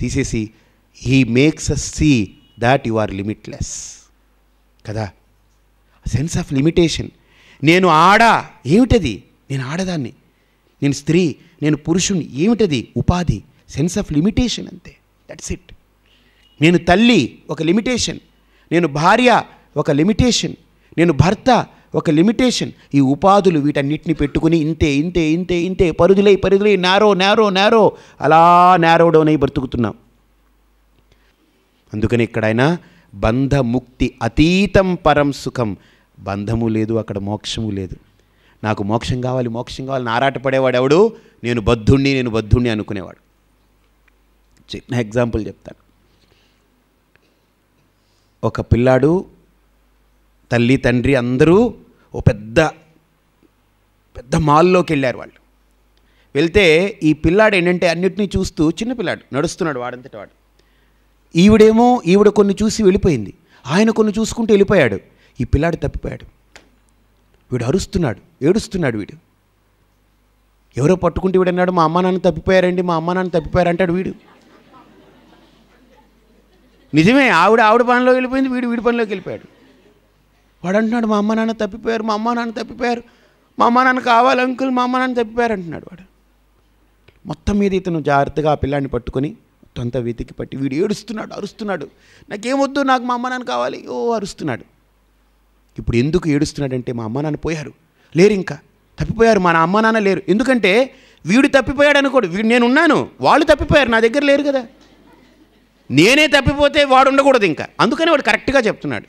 తీసేసి he makes us see that you are limitless కదా సెన్స్ ఆఫ్ లిమిటేషన్ నేను ఆడా ఏమిటది నేను ఆడదాన్ని నేను స్త్రీ నేను పురుషుని ఏమిటది ఉపాధి సెన్స్ ఆఫ్ లిమిటేషన్ అంతే దట్స్ ఇట్ నేను తల్లి ఒక లిమిటేషన్ నేను భార్య ఒక లిమిటేషన్ నేను భర్త ఒక లిమిటేషన్ ఈ ఉపాధులు వీటన్నిటిని పెట్టుకుని ఇంతే ఇంతే ఇంతే ఇంతే పరుదులై పరుదులై నేరో నేరో నేరో అలా నేరో అని బ్రతుకుతున్నాం అందుకని ఇక్కడ ఆయన బంధముక్తి అతీతం పరం సుఖం బంధము లేదు అక్కడ మోక్షము లేదు నాకు మోక్షం కావాలి మోక్షం కావాలి ఆరాటపడేవాడు ఎవడు నేను బద్ధుణ్ణి నేను బద్ధుణ్ణి అనుకునేవాడు చిన్న ఎగ్జాంపుల్ చెప్తాను ఒక పిల్లాడు తల్లి తండ్రి అందరూ ఓ పెద్ద పెద్ద మాల్లోకి వెళ్ళారు వాళ్ళు వెళ్తే ఈ పిల్లాడు ఏంటంటే అన్నిటినీ చూస్తూ చిన్నపిల్లాడు నడుస్తున్నాడు వాడంతటి వాడు ఈవిడేమో ఈవిడ కొన్ని చూసి వెళ్ళిపోయింది ఆయన కొన్ని చూసుకుంటూ వెళ్ళిపోయాడు ఈ పిల్లాడు తప్పిపోయాడు వీడు అరుస్తున్నాడు ఏడుస్తున్నాడు వీడు ఎవరో పట్టుకుంటే వీడన్నాడు మా అమ్మ నాన్న తప్పిపోయారండి మా అమ్మ నాన్న తప్పిపోయారంటాడు వీడు నిజమే ఆవిడ ఆవిడ పనిలో వెళ్ళిపోయింది వీడు వీడి పనిలోకి వెళ్ళిపోయాడు వాడు అంటున్నాడు మా అమ్మ నాన్న తప్పిపోయారు మా అమ్మ నాన్న తప్పిపోయారు మా అమ్మ నాన్న కావాలి అంకుల్ మా అమ్మ నాన్న తప్పిపోయారు అంటున్నాడు వాడు మొత్తం మీద ఇతను జాగ్రత్తగా ఆ పిల్లాన్ని పట్టుకొని తొంత వెతికి పట్టి వీడు ఏడుస్తున్నాడు అరుస్తున్నాడు నాకేమొద్దు నాకు మా అమ్మ నాన్న కావాలి ఓ అరుస్తున్నాడు ఇప్పుడు ఎందుకు ఏడుస్తున్నాడంటే మా అమ్మ నాన్న పోయారు లేరు ఇంకా తప్పిపోయారు మా అమ్మ నాన్న లేరు ఎందుకంటే వీడు తప్పిపోయాడు అనుకోడు వీడు నేనున్నాను వాళ్ళు తప్పిపోయారు నా దగ్గర లేరు కదా నేనే తప్పిపోతే వాడు ఉండకూడదు ఇంకా అందుకని వాడు కరెక్ట్గా చెప్తున్నాడు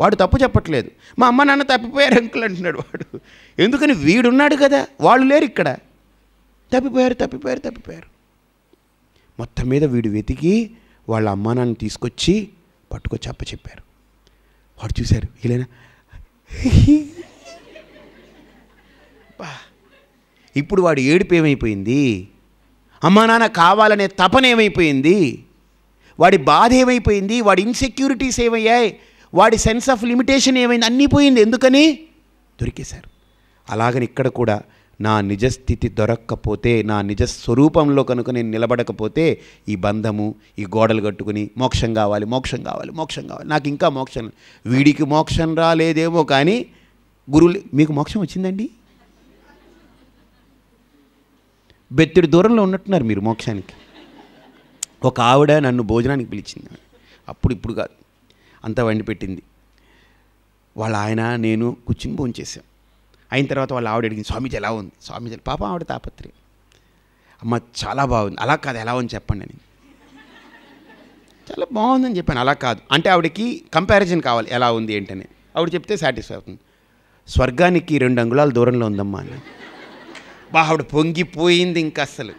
వాడు తప్పు చెప్పట్లేదు మా అమ్మ నాన్న తప్పిపోయారు అంకుల్ అంటున్నాడు వాడు ఎందుకని వీడున్నాడు కదా వాళ్ళు లేరు ఇక్కడ తప్పిపోయారు తప్పిపోయారు తప్పిపోయారు మొత్తం మీద వీడు వెతికి వాళ్ళ అమ్మా నాన్న తీసుకొచ్చి పట్టుకొచ్చి అప్ప చెప్పారు వాడు చూశారు వీళ్ళైనా బా ఇప్పుడు వాడు ఏడుపు ఏమైపోయింది అమ్మా నాన్న కావాలనే తపన ఏమైపోయింది వాడి బాధ ఏమైపోయింది వాడి ఇన్సెక్యూరిటీస్ ఏమయ్యాయి వాడి సెన్స్ ఆఫ్ లిమిటేషన్ ఏమైంది అన్నీ పోయింది ఎందుకని దొరికేశారు అలాగని ఇక్కడ కూడా నా నిజస్థితి దొరక్కపోతే నా నిజ స్వరూపంలో కనుక నేను నిలబడకపోతే ఈ బంధము ఈ గోడలు కట్టుకుని మోక్షం కావాలి మోక్షం కావాలి మోక్షం కావాలి నాకు ఇంకా మోక్షం వీడికి మోక్షం రాలేదేమో కానీ గురువులు మీకు మోక్షం వచ్చిందండి బెత్తిడి దూరంలో ఉన్నట్టున్నారు మీరు మోక్షానికి ఒక ఆవిడ నన్ను భోజనానికి పిలిచింది అప్పుడు ఇప్పుడు కాదు అంతా వండి పెట్టింది వాళ్ళ ఆయన నేను కూర్చుని భోజనం చేశాం అయిన తర్వాత వాళ్ళ ఆవిడ అడిగింది స్వామీజీ ఎలా ఉంది స్వామీజీ పాప ఆవిడ తాపత్రి అమ్మ చాలా బాగుంది అలా కాదు ఎలా ఉంది చెప్పండి నేను చాలా బాగుందని చెప్పాను అలా కాదు అంటే ఆవిడకి కంపారిజన్ కావాలి ఎలా ఉంది ఏంటని ఆవిడ చెప్తే సాటిస్ఫై అవుతుంది స్వర్గానికి రెండు అంగుళాలు దూరంలో ఉందమ్మా అని బా ఆవిడ పొంగిపోయింది ఇంకా అస్సలు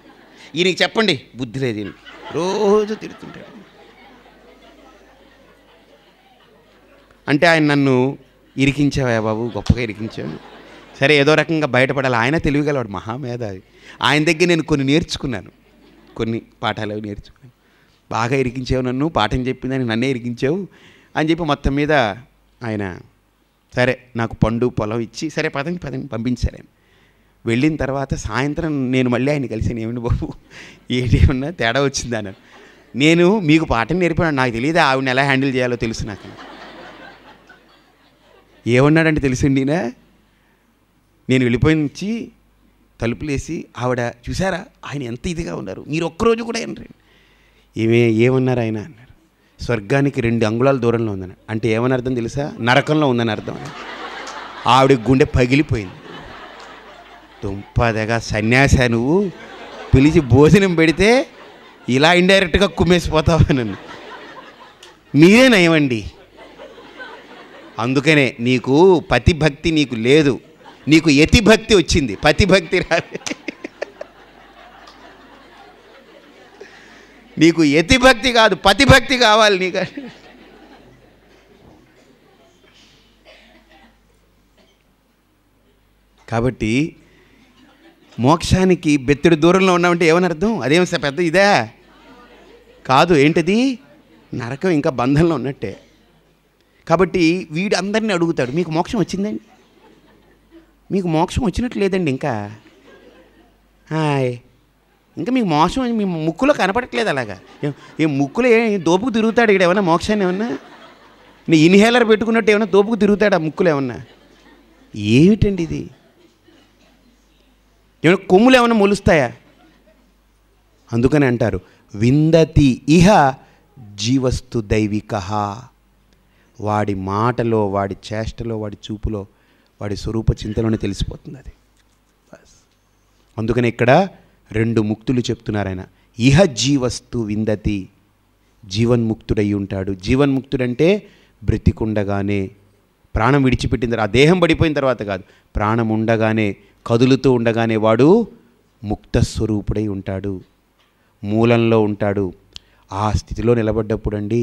ఈయనకి చెప్పండి బుద్ధి లేదు ఈయనకి రోజు తిడుతుంటాడు అంటే ఆయన నన్ను ఇరికించావా బాబు గొప్పగా ఇరికించాను సరే ఏదో రకంగా బయటపడాలి ఆయన తెలివిగలవాడు మహామేధావి ఆయన దగ్గర నేను కొన్ని నేర్చుకున్నాను కొన్ని పాఠాలు అవి నేర్చుకున్నాను బాగా ఇరికించావు నన్ను పాఠం చెప్పిందని నన్నే ఇరికించావు అని చెప్పి మొత్తం మీద ఆయన సరే నాకు పండు పొలం ఇచ్చి సరే పదండి పదండి పంపించారు ఆయన వెళ్ళిన తర్వాత సాయంత్రం నేను మళ్ళీ ఆయన కలిసాను ఏమిటి బాబు ఏమన్నా తేడా వచ్చింది అని నేను మీకు పాఠం నేర్పాను నాకు తెలియదు ఆవిడని ఎలా హ్యాండిల్ చేయాలో తెలుసు నాకు ఏమన్నాడంటే తెలిసిండినా నేను వెళ్ళిపోయించి తలుపులేసి ఆవిడ చూసారా ఆయన ఎంత ఇదిగా ఉన్నారు మీరు ఒక్కరోజు కూడా రండి ఏమే ఏమన్నారు ఆయన అన్నారు స్వర్గానికి రెండు అంగుళాల దూరంలో ఉందని అంటే ఏమని అర్థం తెలుసా నరకంలో ఉందని అర్థం ఆవిడ గుండె పగిలిపోయింది దుంపదగా సన్యాస నువ్వు పిలిచి భోజనం పెడితే ఇలా ఇండైరెక్ట్గా కుమ్మేసిపోతావు నన్ను మీరే నయమండి అందుకనే నీకు పతిభక్తి నీకు లేదు నీకు యతిభక్తి వచ్చింది పతిభక్తి రాదు నీకు యతిభక్తి కాదు పతిభక్తి కావాలి నీకు కాబట్టి మోక్షానికి బెత్తిడి దూరంలో ఉన్నామంటే ఏమని అర్థం అదేం పెద్ద ఇదే కాదు ఏంటది నరకం ఇంకా బంధంలో ఉన్నట్టే కాబట్టి వీడు అందరినీ అడుగుతాడు మీకు మోక్షం వచ్చిందండి మీకు మోక్షం వచ్చినట్టు లేదండి ఇంకా హాయ్ ఇంకా మీకు మోక్షం మీ ముక్కులో కనపడట్లేదు అలాగా ఏ ముక్కులో ఏ దోపుకు తిరుగుతాడు ఇక్కడ ఏమన్నా మోక్షాన్ని ఏమన్నా నీ ఇన్హేలర్ పెట్టుకున్నట్టు ఏమన్నా దోపుకు తిరుగుతాడు ఆ ముక్కులు ఏమన్నా ఏమిటండి ఇది ఏమైనా కొమ్ములు ఏమైనా మొలుస్తాయా అందుకని అంటారు విందతి ఇహ జీవస్తు దైవిక వాడి మాటలో వాడి చేష్టలో వాడి చూపులో వాడి స్వరూప చింతలోనే తెలిసిపోతుంది అది అందుకని ఇక్కడ రెండు ముక్తులు చెప్తున్నారు ఆయన ఇహ జీవస్తు విందతి జీవన్ముక్తుడై ఉంటాడు జీవన్ముక్తుడంటే బ్రతికుండగానే ప్రాణం విడిచిపెట్టిన తర్వాత ఆ దేహం పడిపోయిన తర్వాత కాదు ప్రాణం ఉండగానే కదులుతూ ఉండగనేవాడు ముక్త స్వరూపుడై ఉంటాడు మూలంలో ఉంటాడు ఆ స్థితిలో నిలబడ్డప్పుడుండి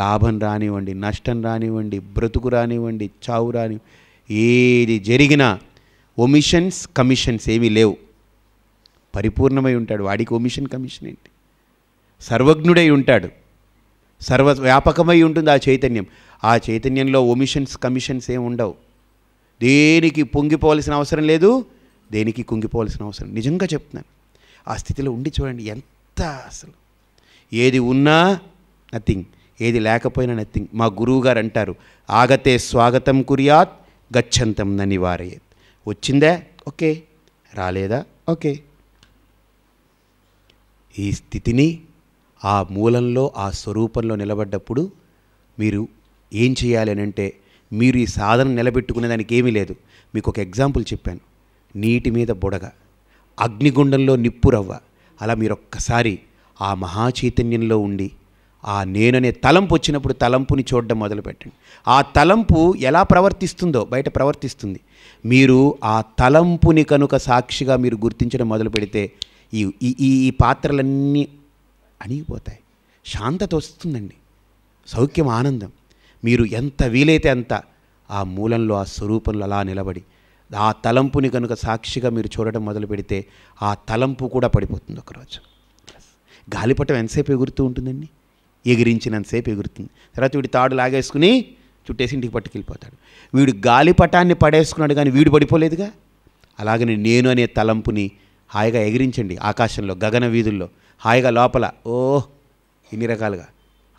లాభం రాని వండి నష్టం రాని వండి బ్రతుకు రాని వండి చావు రాని ఏది జరిగిన ఓమిషన్స్ కమిషన్స్ ఏవి లేవు పరిపూర్ణమై ఉంటాడు వాడికి ఓమిషన్ కమిషన్ ఏంటి సర్వజ్ఞుడే ఉంటాడు సర్వ వ్యాపకమై ఉంటుంది ఆ చైతన్యం ఆ చైతన్యంలో ఓమిషన్స్ కమిషన్స్ ఏముండవు దానికి పొంగిపోవాల్సిన అవసరం లేదు దేనికి కుంగిపోవాల్సిన అవసరం నిజంగా చెప్తున్నాను ఆ స్థితిలో ఉండి చూడండి ఎంత అసలు ఏది ఉన్నా నథింగ్ ఏది లేకపోయినా నథింగ్ మా గురువు గారు అంటారు ఆగతే స్వాగతం కురియాత్ గచ్చంతం ననివారయేత్ వచ్చిందా ఓకే రాలేదా ఓకే ఈ స్థితిని ఆ మూలంలో ఆ స్వరూపంలో నిలబడ్డప్పుడు మీరు ఏం చేయాలి అని అంటే మీరు ఈ సాధన నిలబెట్టుకునే దానికి ఏమీ లేదు మీకు ఒక ఎగ్జాంపుల్ చెప్పాను నీటి మీద బుడగ అగ్నిగుండంలో నిప్పురవ్వ అలా మీరు ఒక్కసారి ఆ మహాచైతన్యంలో ఉండి ఆ నేననే తలంపు వచ్చినప్పుడు తలంపుని చూడడం మొదలుపెట్టండి ఆ తలంపు ఎలా ప్రవర్తిస్తుందో బయట ప్రవర్తిస్తుంది మీరు ఆ తలంపుని కనుక సాక్షిగా మీరు గుర్తించడం మొదలు పెడితే ఈ ఈ ఈ పాత్రలన్నీ అణిగిపోతాయి శాంతత వస్తుందండి సౌఖ్యం ఆనందం మీరు ఎంత వీలైతే అంత ఆ మూలంలో ఆ స్వరూపంలో అలా నిలబడి ఆ తలంపుని కనుక సాక్షిగా మీరు చూడడం మొదలు పెడితే ఆ తలంపు కూడా పడిపోతుంది ఒకరోజు గాలిపటం ఎంతసేపు ఎగురుతూ ఉంటుందండి ఎగిరించినంతసేపు ఎగురుతుంది తర్వాత వీడి తాడు లాగేసుకుని చుట్టేసి ఇంటికి పట్టుకెళ్ళిపోతాడు వీడు గాలిపటాన్ని పడేసుకున్నాడు కానీ వీడు పడిపోలేదుగా అలాగని నేను అనే తలంపుని హాయిగా ఎగిరించండి ఆకాశంలో గగన వీధుల్లో హాయిగా లోపల ఓ ఇన్ని రకాలుగా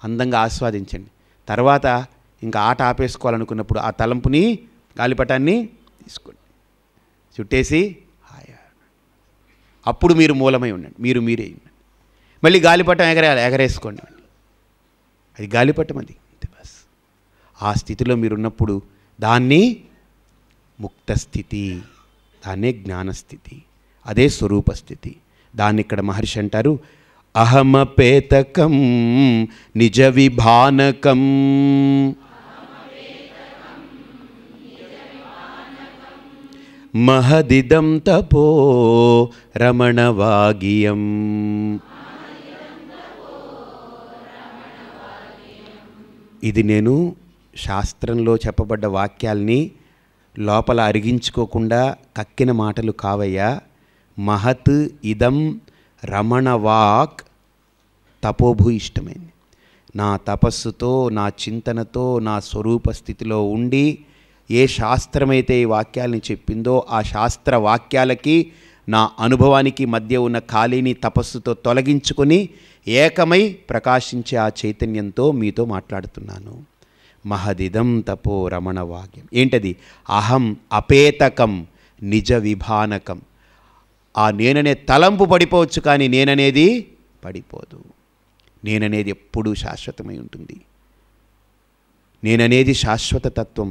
అందంగా ఆస్వాదించండి తర్వాత ఇంకా ఆట ఆపేసుకోవాలనుకున్నప్పుడు ఆ తలంపుని గాలిపటాన్ని తీసుకోండి చుట్టేసి హాయా అప్పుడు మీరు మూలమై ఉండండి మీరు మీరే ఉండండి మళ్ళీ గాలిపటం ఎగరేయాలి ఎగరేసుకోండి అది గాలిపటం అది బస్ ఆ స్థితిలో మీరున్నప్పుడు దాన్ని ముక్తస్థితి దాన్నే జ్ఞానస్థితి అదే స్వరూపస్థితి దాన్ని ఇక్కడ మహర్షి అంటారు అహమపేతకం నిజ విభానకం మహదిదం తపో రమణ రమణవాగియం ఇది నేను శాస్త్రంలో చెప్పబడ్డ వాక్యాల్ని లోపల అరిగించుకోకుండా కక్కిన మాటలు కావయ్యా మహత్ ఇదం రమణ వాక్ తపోభూ ఇష్టమైంది నా తపస్సుతో నా చింతనతో నా స్వరూప స్థితిలో ఉండి ఏ శాస్త్రమైతే ఈ వాక్యాలని చెప్పిందో ఆ శాస్త్ర వాక్యాలకి నా అనుభవానికి మధ్య ఉన్న ఖాళీని తపస్సుతో తొలగించుకొని ఏకమై ప్రకాశించే ఆ చైతన్యంతో మీతో మాట్లాడుతున్నాను మహదిదం తపో రమణ వాక్యం ఏంటది అహం అపేతకం నిజ విభానకం ఆ నేననే తలంపు పడిపోవచ్చు కానీ నేననేది పడిపోదు నేననేది ఎప్పుడూ శాశ్వతమై ఉంటుంది నేననేది శాశ్వత తత్వం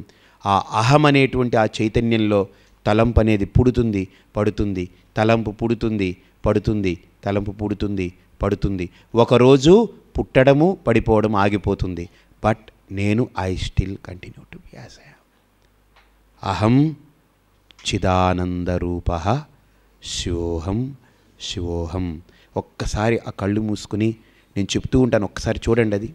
ఆ అహం అనేటువంటి ఆ చైతన్యంలో తలంపు అనేది పుడుతుంది పడుతుంది తలంపు పుడుతుంది పడుతుంది తలంపు పుడుతుంది పడుతుంది ఒకరోజు పుట్టడము పడిపోవడం ఆగిపోతుంది బట్ నేను I still continue to be as అహం చిదానందరూప శివోహం శివోహం ఒక్కసారి ఆ కళ్ళు మూసుకుని నేను చెప్తూ ఉంటాను ఒక్కసారి చూడండి అది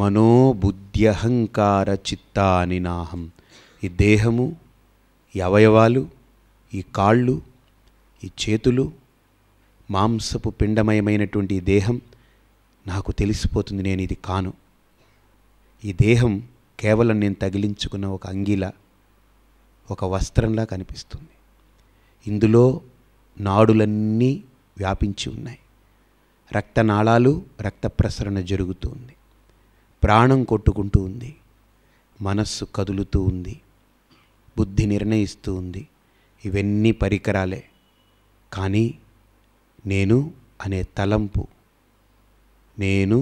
మనోబుద్ధ్యహంకార చిత్తాని నాహం ఈ దేహము ఈ అవయవాలు ఈ కాళ్ళు ఈ చేతులు మాంసపు పిండమయమైనటువంటి దేహం నాకు తెలిసిపోతుంది నేను ఇది కాను ఈ దేహం కేవలం నేను తగిలించుకున్న ఒక అంగిల ఒక వస్త్రంలా కనిపిస్తుంది ఇందులో నాడులన్నీ వ్యాపించి ఉన్నాయి రక్తనాళాలు రక్త ప్రసరణ జరుగుతుంది ప్రాణం కొట్టుకుంటూ ఉంది మనస్సు కదులుతూ ఉంది బుద్ధి నిర్ణయిస్తూ ఉంది ఇవన్నీ పరికరాలే కానీ నేను అనే తలంపు నేను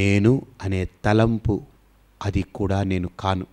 నేను అనే తలంపు అది కూడా నేను కాను